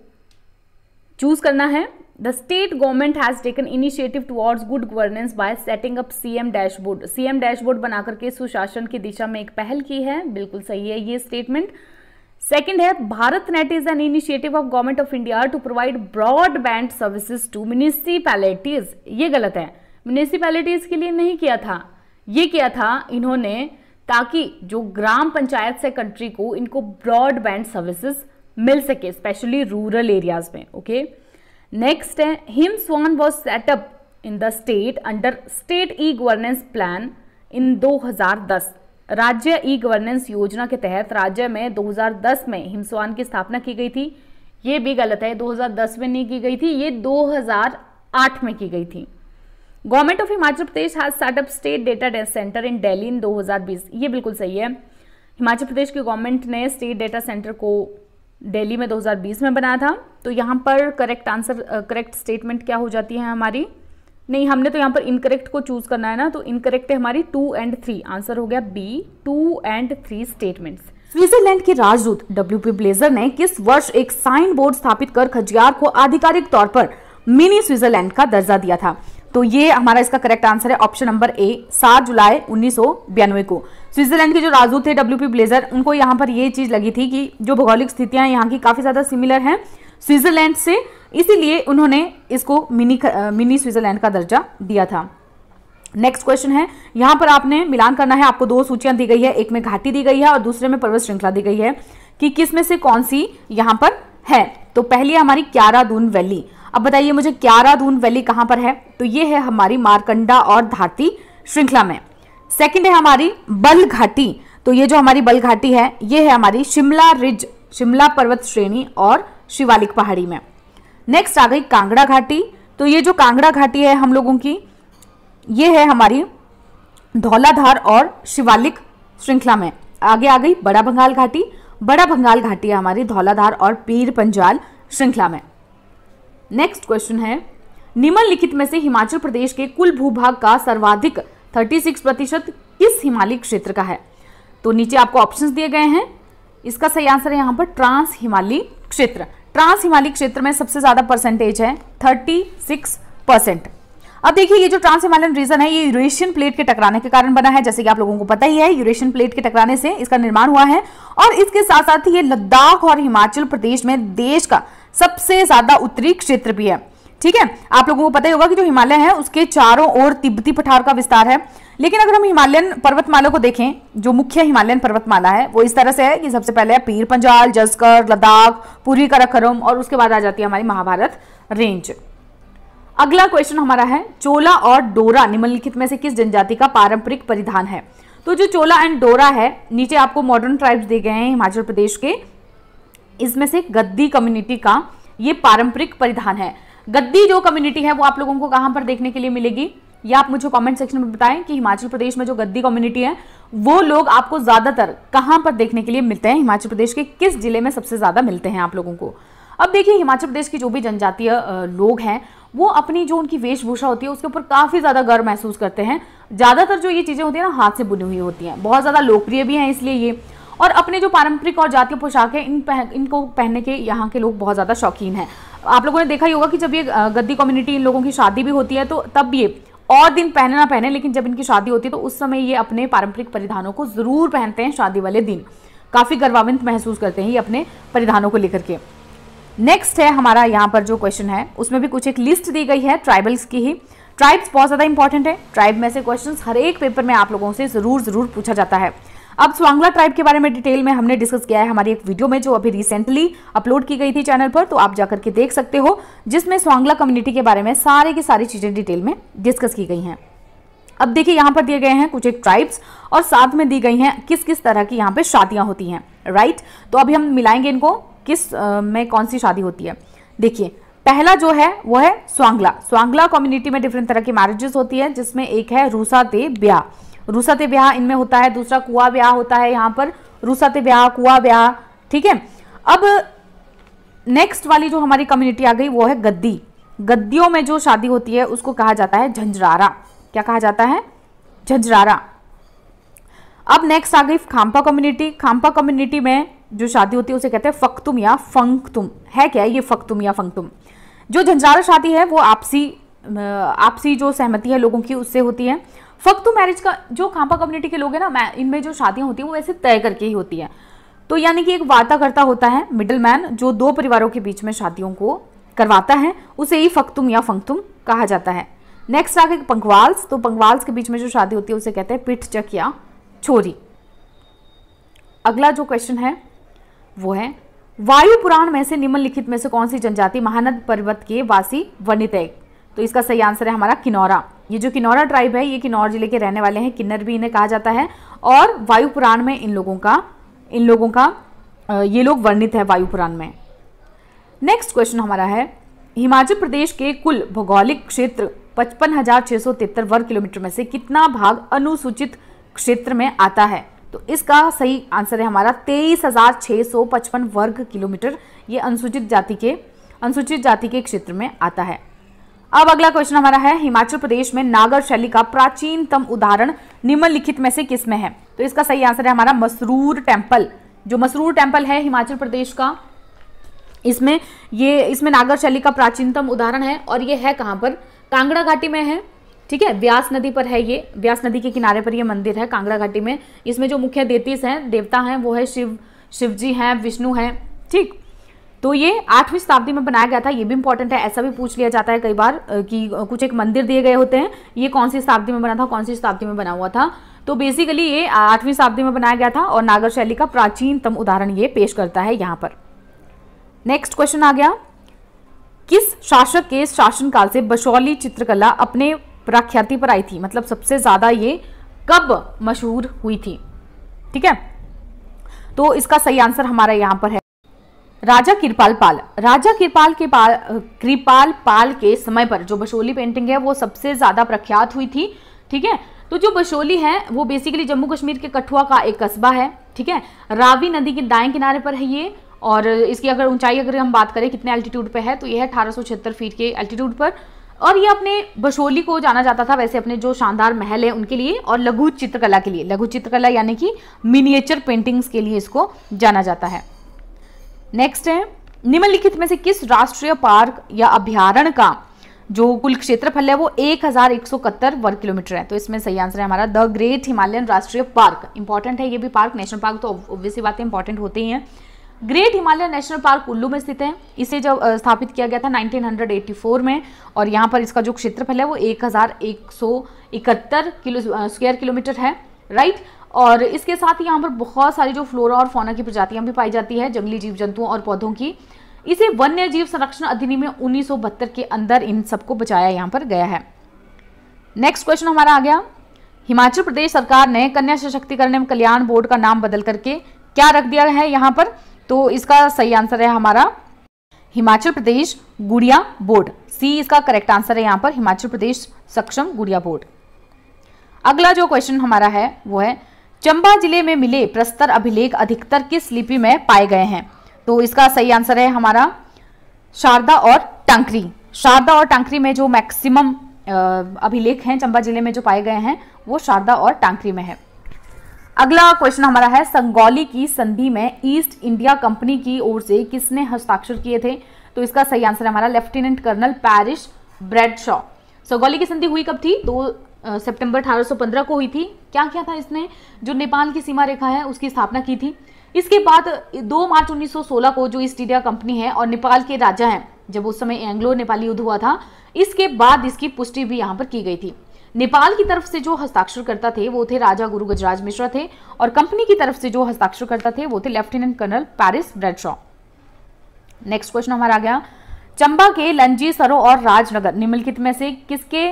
चूज़ करना है the state government has taken initiative towards good governance by setting up cm dashboard cm dashboard बनाकर के सुशासन की दिशा में एक पहल की है बिल्कुल सही है ये स्टेटमेंट सेकेंड है Bharat net is an initiative of government of India to provide broadband services to municipalities ये गलत है म्यूनिसिपैलिटीज के लिए नहीं किया था ये किया था इन्होंने ताकि जो ग्राम पंचायत से कंट्री को इनको ब्रॉडबैंड सर्विसेज मिल सके स्पेशली रूरल एरियाज में ओके okay? नेक्स्ट है Him Swan was set up in the state under state e governance plan in 2010 राज्य ई गवर्नेंस योजना के तहत राज्य में 2010 में हिमस्वान की स्थापना की गई थी ये भी गलत है 2010 में नहीं की गई थी ये 2008 में की गई थी government of Himachal Pradesh has set up state data centre in Delhi in 2020 ये बिल्कुल सही है हिमाचल प्रदेश की गवर्नमेंट ने स्टेट डेटा सेंटर को दिल्ली में 2020 में बनाया था तो यहाँ पर करेक्ट आंसर करेक्ट स्टेटमेंट क्या हो जाती है हमारी नहीं हमने तो यहाँ पर इनकरेक्ट को चूज़ करना है ना तो इनकरेक्ट है हमारी टू एंड थ्री आंसर हो गया B two and three statements Switzerland के राजदूत डब्ल्यू पी ब्लेजर ने किस वर्ष एक साइन बोर्ड स्थापित कर खजियार को आधिकारिक तौर पर मिनी स्विट्जरलैंड का दर्जा दिया था तो ये हमारा इसका करेक्ट आंसर है ऑप्शन नंबर ए सात जुलाई उन्नीस को स्विट्जरलैंड के जो राजदूत थे डब्ल्यू पी ब्लेजर उनको यहाँ पर ये चीज़ लगी थी कि जो भौगोलिक स्थितियाँ यहाँ की काफ़ी ज़्यादा सिमिलर हैं स्विट्जरलैंड से इसीलिए उन्होंने इसको मिनी मिनी स्विट्जरलैंड का दर्जा दिया था नेक्स्ट क्वेश्चन है यहाँ पर आपने मिलान करना है आपको दो सूचियां दी गई है एक में घाटी दी गई है और दूसरे में पर्वत श्रृंखला दी गई है कि किस में से कौन सी यहाँ पर है तो पहली हमारी क्यारा दून वैली अब बताइए मुझे क्यारा दून वैली कहाँ पर है तो ये है हमारी मारकंडा और धाती श्रृंखला में सेकंड है हमारी बल घाटी तो ये जो हमारी बल घाटी है ये है हमारी शिमला रिज शिमला पर्वत श्रेणी और शिवालिक पहाड़ी में नेक्स्ट आ गई कांगड़ा घाटी तो ये जो कांगड़ा घाटी है हम लोगों की ये है हमारी धौलाधार और शिवालिक श्रृंखला में आगे आ गई बड़ा बंगाल घाटी बड़ा बंगाल घाटी है हमारी धौलाधार और पीर पंजाल श्रृंखला में नेक्स्ट क्वेश्चन है निम्नलिखित में से हिमाचल प्रदेश के कुल भूभाग का सर्वाधिक 36 प्रतिशत किस हिमालय क्षेत्र का है तो नीचे आपको ऑप्शंस दिए गए हैं इसका सही आंसर है यहाँ पर ट्रांस हिमालय क्षेत्र ट्रांस हिमालय क्षेत्र में सबसे ज़्यादा परसेंटेज है 36 परसेंट अब देखिए ये जो ट्रांस हिमालयन रीजन है ये यूरेशियन प्लेट के टकराने के कारण बना है जैसे कि आप लोगों को पता ही है यूरेशियन प्लेट के टकराने से इसका निर्माण हुआ है और इसके साथ साथ ये लद्दाख और हिमाचल प्रदेश में देश का सबसे ज्यादा उत्तरी क्षेत्र भी है ठीक है आप लोगों को पता ही होगा कि जो हिमालय है उसके चारों ओर तिब्बती पठार का विस्तार है लेकिन अगर हम हिमालयन पर्वतमाला को देखें जो मुख्य हिमालयन पर्वतमाला है वो इस तरह से है कि सबसे पहले है पीर पंजाल जसकर लद्दाख पूर्वी कराखरम और उसके बाद आ जाती है हमारी महाभारत रेंज अगला क्वेश्चन हमारा है चोला और डोरा निम्नलिखित में से किस जनजाति का पारंपरिक परिधान है तो जो चोला एंड डोरा है नीचे आपको मॉडर्न ट्राइब्स दिए गए हैं हिमाचल प्रदेश के इसमें से गद्दी कम्युनिटी का ये पारंपरिक परिधान है गद्दी जो कम्युनिटी है वो आप लोगों को कहां पर देखने के लिए मिलेगी या आप मुझे कमेंट सेक्शन में बताएं कि हिमाचल प्रदेश में जो गद्दी कम्युनिटी है वो लोग आपको ज़्यादातर कहां पर देखने के लिए मिलते हैं हिमाचल प्रदेश के किस जिले में सबसे ज़्यादा मिलते हैं आप लोगों को अब देखिए हिमाचल प्रदेश की जो भी जनजातीय लोग हैं वो अपनी जो उनकी वेशभूषा होती है उसके ऊपर काफ़ी ज़्यादा गर्व महसूस करते हैं ज़्यादातर जो ये चीज़ें होती है ना हाथ से बुनी हुई होती है बहुत ज़्यादा लोकप्रिय भी हैं इसलिए ये और अपने जो पारंपरिक और जातीय पोशाक है इन पह, इनको पहनने के यहाँ के लोग बहुत ज़्यादा शौकीन हैं आप लोगों ने देखा ही होगा कि जब ये गद्दी कम्युनिटी इन लोगों की शादी भी होती है तो तब ये और दिन पहने ना पहने लेकिन जब इनकी शादी होती है तो उस समय ये अपने पारंपरिक परिधानों को ज़रूर पहनते हैं शादी वाले दिन काफ़ी गर्वान्वित महसूस करते हैं ये अपने परिधानों को लेकर के नेक्स्ट है हमारा यहाँ पर जो क्वेश्चन है उसमें भी कुछ एक लिस्ट दी गई है ट्राइबल्स की ही ट्राइब्स बहुत ज़्यादा इंपॉर्टेंट है ट्राइब में से क्वेश्चन हर एक पेपर में आप लोगों से ज़रूर ज़रूर पूछा जाता है अब स्वांगला ट्राइब के बारे में डिटेल में हमने डिस्कस किया है हमारी एक वीडियो में जो अभी रिसेंटली अपलोड की गई थी चैनल पर तो आप जाकर के देख सकते हो जिसमें स्वांगला कम्युनिटी के बारे में सारे की सारी चीज़ें डिटेल में डिस्कस की गई हैं अब देखिए यहाँ पर दिए गए हैं कुछ एक ट्राइब्स और साथ में दी गई हैं किस किस तरह की यहाँ पे शादियाँ होती हैं राइट तो अभी हम मिलाएंगे इनको किस आ, में कौन सी शादी होती है देखिए पहला जो है वो है स्वांगला स्वांगला कम्युनिटी में डिफरेंट तरह की मैरिजेस होती है जिसमें एक है रूसा दे ब्याह रुसत ब्याह इनमें होता है दूसरा कुआ ब्याह होता है यहाँ पर रुसत ब्याह कुआ ब्याह ठीक है अब नेक्स्ट वाली जो हमारी कम्युनिटी आ गई वो है गद्दी गद्दियों में जो शादी होती है उसको कहा जाता है झंझरारा क्या कहा जाता है झंझरारा अब नेक्स्ट आ गई खाम्पा कम्युनिटी खाम्पा कम्युनिटी में जो शादी होती है उसे कहते हैं फख्तुम या फंकतुम है क्या ये फख्तुम या फंकतुम जो झंझारा शादी है वो आपसी आपसी जो सहमति है लोगों की उससे होती है फ़क्त मैरिज तो का जो खांपा कम्युनिटी के लोग हैं ना इनमें जो शादियां होती हैं वो वैसे तय करके ही होती हैं तो यानी कि एक वार्ताकर्ता होता है मिडल मैन जो दो परिवारों के बीच में शादियों को करवाता है उसे ही फ़क्तुम या फ़ंक्तुम कहा जाता है नेक्स्ट आगे पंखवाल्स तो पंखवाल्स के बीच में जो शादी होती है उसे कहते हैं पिठ चक या छोरी अगला जो क्वेश्चन है वो है वायु पुराण में से निम्नलिखित में से कौन सी जनजाति महानद पर्वत के वासी वर्णित है तो इसका सही आंसर है हमारा किनौरा ये जो किनौरा ट्राइब है ये किन्नौर जिले के रहने वाले हैं किन्नर भी इन्हें कहा जाता है और वायु पुराण में इन लोगों का इन लोगों का ये लोग वर्णित है वायु पुराण में नेक्स्ट क्वेश्चन हमारा है हिमाचल प्रदेश के कुल भौगोलिक क्षेत्र पचपन वर्ग किलोमीटर में से कितना भाग अनुसूचित क्षेत्र में आता है तो इसका सही आंसर है हमारा तेईस हजार छः सौ पचपन वर्ग किलोमीटर ये अनुसूचित जाति के अनुसूचित जाति के क्षेत्र में आता है अब अगला क्वेश्चन हमारा है हिमाचल प्रदेश में नागर शैली का प्राचीनतम उदाहरण निम्नलिखित में से किस में है तो इसका सही आंसर है हमारा मसरूर टेम्पल जो मसरूर टेम्पल है हिमाचल प्रदेश का इसमें ये इसमें नागर शैली का प्राचीनतम उदाहरण है और ये है कहाँ पर कांगड़ा घाटी में है ठीक है व्यास नदी पर है ये व्यास नदी के किनारे पर ये मंदिर है कांगड़ा घाटी में इसमें जो मुख्य देतीस हैं देवता हैं वो है शिव शिव जी हैं विष्णु हैं ठीक तो ये आठवीं शताब्दी में बनाया गया था ये भी इंपॉर्टेंट है ऐसा भी पूछ लिया जाता है कई बार कि कुछ एक मंदिर दिए गए होते हैं ये कौन सी शताब्दी में बना था कौन सी शताब्दी में बना हुआ था तो बेसिकली ये आठवीं शताब्दी में बनाया गया था और नागर शैली का प्राचीनतम उदाहरण ये पेश करता है यहाँ पर नेक्स्ट क्वेश्चन आ गया किस शासक के शासनकाल से बशौली चित्रकला अपने प्रख्याति पर आई थी मतलब सबसे ज़्यादा ये कब मशहूर हुई थी ठीक है तो इसका सही आंसर हमारा यहाँ पर है राजा कृपाल पाल राजा कृपाल के पाल कृपाल पाल के समय पर जो बशोली पेंटिंग है वो सबसे ज़्यादा प्रख्यात हुई थी ठीक है तो जो बशोली है वो बेसिकली जम्मू कश्मीर के कठुआ का एक कस्बा है ठीक है रावी नदी के दाएं किनारे पर है ये और इसकी अगर ऊंचाई अगर हम बात करें कितने एल्टीट्यूड पर है तो ये है अठारह फीट के एल्टीट्यूड पर और ये अपने बशोली को जाना जाता था वैसे अपने जो शानदार महल है उनके लिए और लघु चित्रकला के लिए लघु चित्रकला यानी कि मिनिएचर पेंटिंग्स के लिए इसको जाना जाता है नेक्स्ट है निम्नलिखित में से किस राष्ट्रीय पार्क या अभ्यारण का जो कुल क्षेत्रफल है वो एक हजार एक सौ इकहत्तर वर्ग किलोमीटर है तो इसमें सही आंसर है हमारा द ग्रेट हिमालयन राष्ट्रीय पार्क इंपॉर्टेंट है ये भी पार्क नेशनल पार्क तो ऑब्वियसली बातें इंपॉर्टेंट होती ही हैं Great Himalayan National Park Kullu में स्थित है इसे जब स्थापित किया गया था 1984 में और यहाँ पर इसका जो क्षेत्रफल है वो एक हजार एक सौ इकहत्तर किलो स्क्वायर किलोमीटर है राइट right? और इसके साथ ही यहाँ पर बहुत सारी जो फ्लोरा और फोना की प्रजातियाँ भी पाई जाती है जंगली जीव जंतुओं और पौधों की इसे वन्य जीव संरक्षण अधिनियम उन्नीस के अंदर इन सबको बचाया यहाँ पर गया है नेक्स्ट क्वेश्चन हमारा आ गया हिमाचल प्रदेश सरकार ने कन्या सशक्तिकरण एवं कल्याण बोर्ड का नाम बदल करके क्या रख दिया है यहाँ पर तो इसका सही आंसर है हमारा हिमाचल प्रदेश गुड़िया बोर्ड सी इसका करेक्ट आंसर है यहाँ पर हिमाचल प्रदेश सक्षम गुड़िया बोर्ड अगला जो क्वेश्चन हमारा है वो है चंबा जिले में मिले प्रस्तर अभिलेख अधिकतर किस लिपि में पाए गए हैं तो इसका सही आंसर है हमारा शारदा और टंकरी शारदा और टंकरी में जो मैक्सिमम अभिलेख हैं चंबा जिले में जो पाए गए हैं वो शारदा और टांकरी में है अगला क्वेश्चन हमारा है संगौली की संधि में ईस्ट इंडिया कंपनी की ओर से किसने हस्ताक्षर किए थे तो इसका सही आंसर है हमारा lieutenant colonel Parish Bradshaw Sangoli की संधि हुई कब थी दो सितंबर 1815 को हुई थी क्या किया था इसने जो नेपाल की सीमा रेखा है उसकी स्थापना की थी इसके बाद 2 मार्च 1916 को जो ईस्ट इंडिया कंपनी है और नेपाल के राजा हैं जब उस समय एंग्लो नेपाली युद्ध हुआ था इसके बाद इसकी पुष्टि भी यहाँ पर की गई थी नेपाल की तरफ से जो हस्ताक्षर करता थे वो थे राजा गुरु गजराज मिश्रा थे और कंपनी की तरफ से जो हस्ताक्षर करता थे वो थे lieutenant colonel Paris Bradshaw next question हमारा आ गया चंबा के लंजी सरो और राजनगर निम्नलिखित में से किसके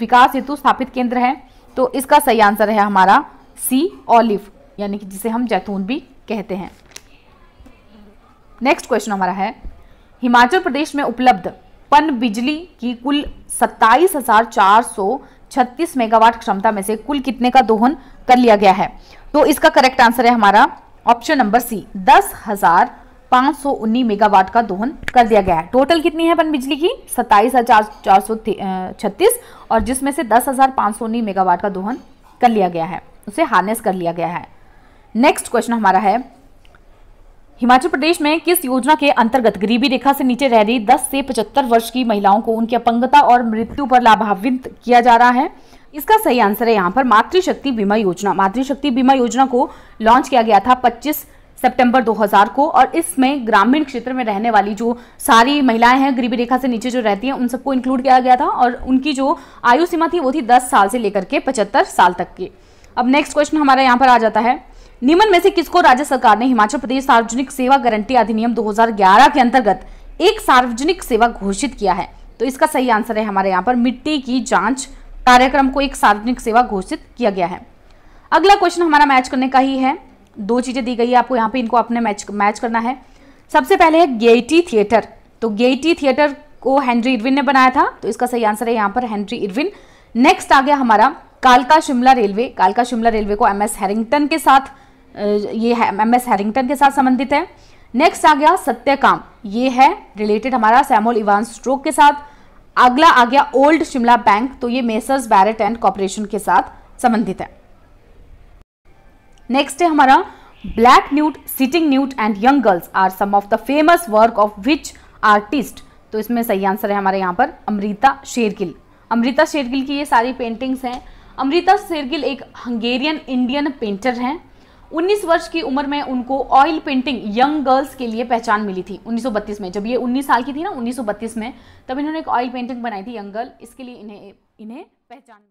विकास हेतु स्थापित केंद्र है तो इसका सही आंसर है हमारा सी ऑलिव यानी कि जिसे हम जैतून भी कहते हैं नेक्स्ट क्वेश्चन हमारा है हिमाचल प्रदेश में उपलब्ध पन बिजली की कुल सत्ताईस हजार चार सौ छत्तीस मेगावाट क्षमता में से कुल कितने का दोहन कर लिया गया है तो इसका करेक्ट आंसर है हमारा ऑप्शन नंबर सी दस हजार 519 मेगावाट का दोहन कर दिया गया है टोटल कितनी है अपन बिजली की सत्ताईस और जिसमें से दस मेगावाट का दोहन कर लिया गया है उसे हार्नेस कर लिया गया है नेक्स्ट क्वेश्चन हमारा है हिमाचल प्रदेश में किस योजना के अंतर्गत गरीबी रेखा से नीचे रह रही 10 से 75 वर्ष की महिलाओं को उनकी अपंगता और मृत्यु पर लाभान्वित किया जा रहा है इसका सही आंसर है यहाँ पर मातृशक्ति बीमा योजना मातृशक्ति बीमा योजना को लॉन्च किया गया था सितंबर 2000 को और इसमें ग्रामीण क्षेत्र में रहने वाली जो सारी महिलाएं हैं गरीबी रेखा से नीचे जो रहती हैं उन सबको इंक्लूड किया गया था और उनकी जो आयु सीमा थी वो थी 10 साल से लेकर के 75 साल तक की अब नेक्स्ट क्वेश्चन हमारे यहाँ पर आ जाता है निम्न में से किसको राज्य सरकार ने हिमाचल प्रदेश सार्वजनिक सेवा गारंटी अधिनियम दो के अंतर्गत एक सार्वजनिक सेवा घोषित किया है तो इसका सही आंसर है हमारे यहाँ पर मिट्टी की जाँच कार्यक्रम को एक सार्वजनिक सेवा घोषित किया गया है अगला क्वेश्चन हमारा मैच करने का ही है दो चीज़ें दी गई है आपको यहाँ पे इनको अपने मैच मैच करना है सबसे पहले है गेटी थिएटर तो गेटी थिएटर को हेनरी इरविन ने बनाया था तो इसका सही आंसर है यहाँ पर हेनरी इरविन नेक्स्ट आ गया हमारा कालका शिमला रेलवे कालका शिमला रेलवे को एम एस हैरिंगटन के साथ ये एम एस हैरिंगटन के साथ संबंधित है नेक्स्ट आ गया सत्यकाम ये है रिलेटेड हमारा सैमोल इवान स्ट्रोक के साथ अगला आ गया ओल्ड शिमला बैंक तो ये मेसर्स बैरेट एंड कॉपोरेशन के साथ संबंधित है नेक्स्ट है हमारा black nude sitting nude and young girls are some of the famous work of which artist तो इसमें सही आंसर है हमारे यहाँ पर अमृता शेरगिल अमृता शेरगिल की ये सारी पेंटिंग्स हैं अमृता शेरगिल एक हंगेरियन इंडियन पेंटर हैं 19 वर्ष की उम्र में उनको ऑयल पेंटिंग यंग गर्ल्स के लिए पहचान मिली थी 1932 में जब ये 19 साल की थी ना 1932 में तब इन्होंने एक ऑयल पेंटिंग बनाई थी यंग गर्ल इसके लिए इन्हें इन्हें पहचान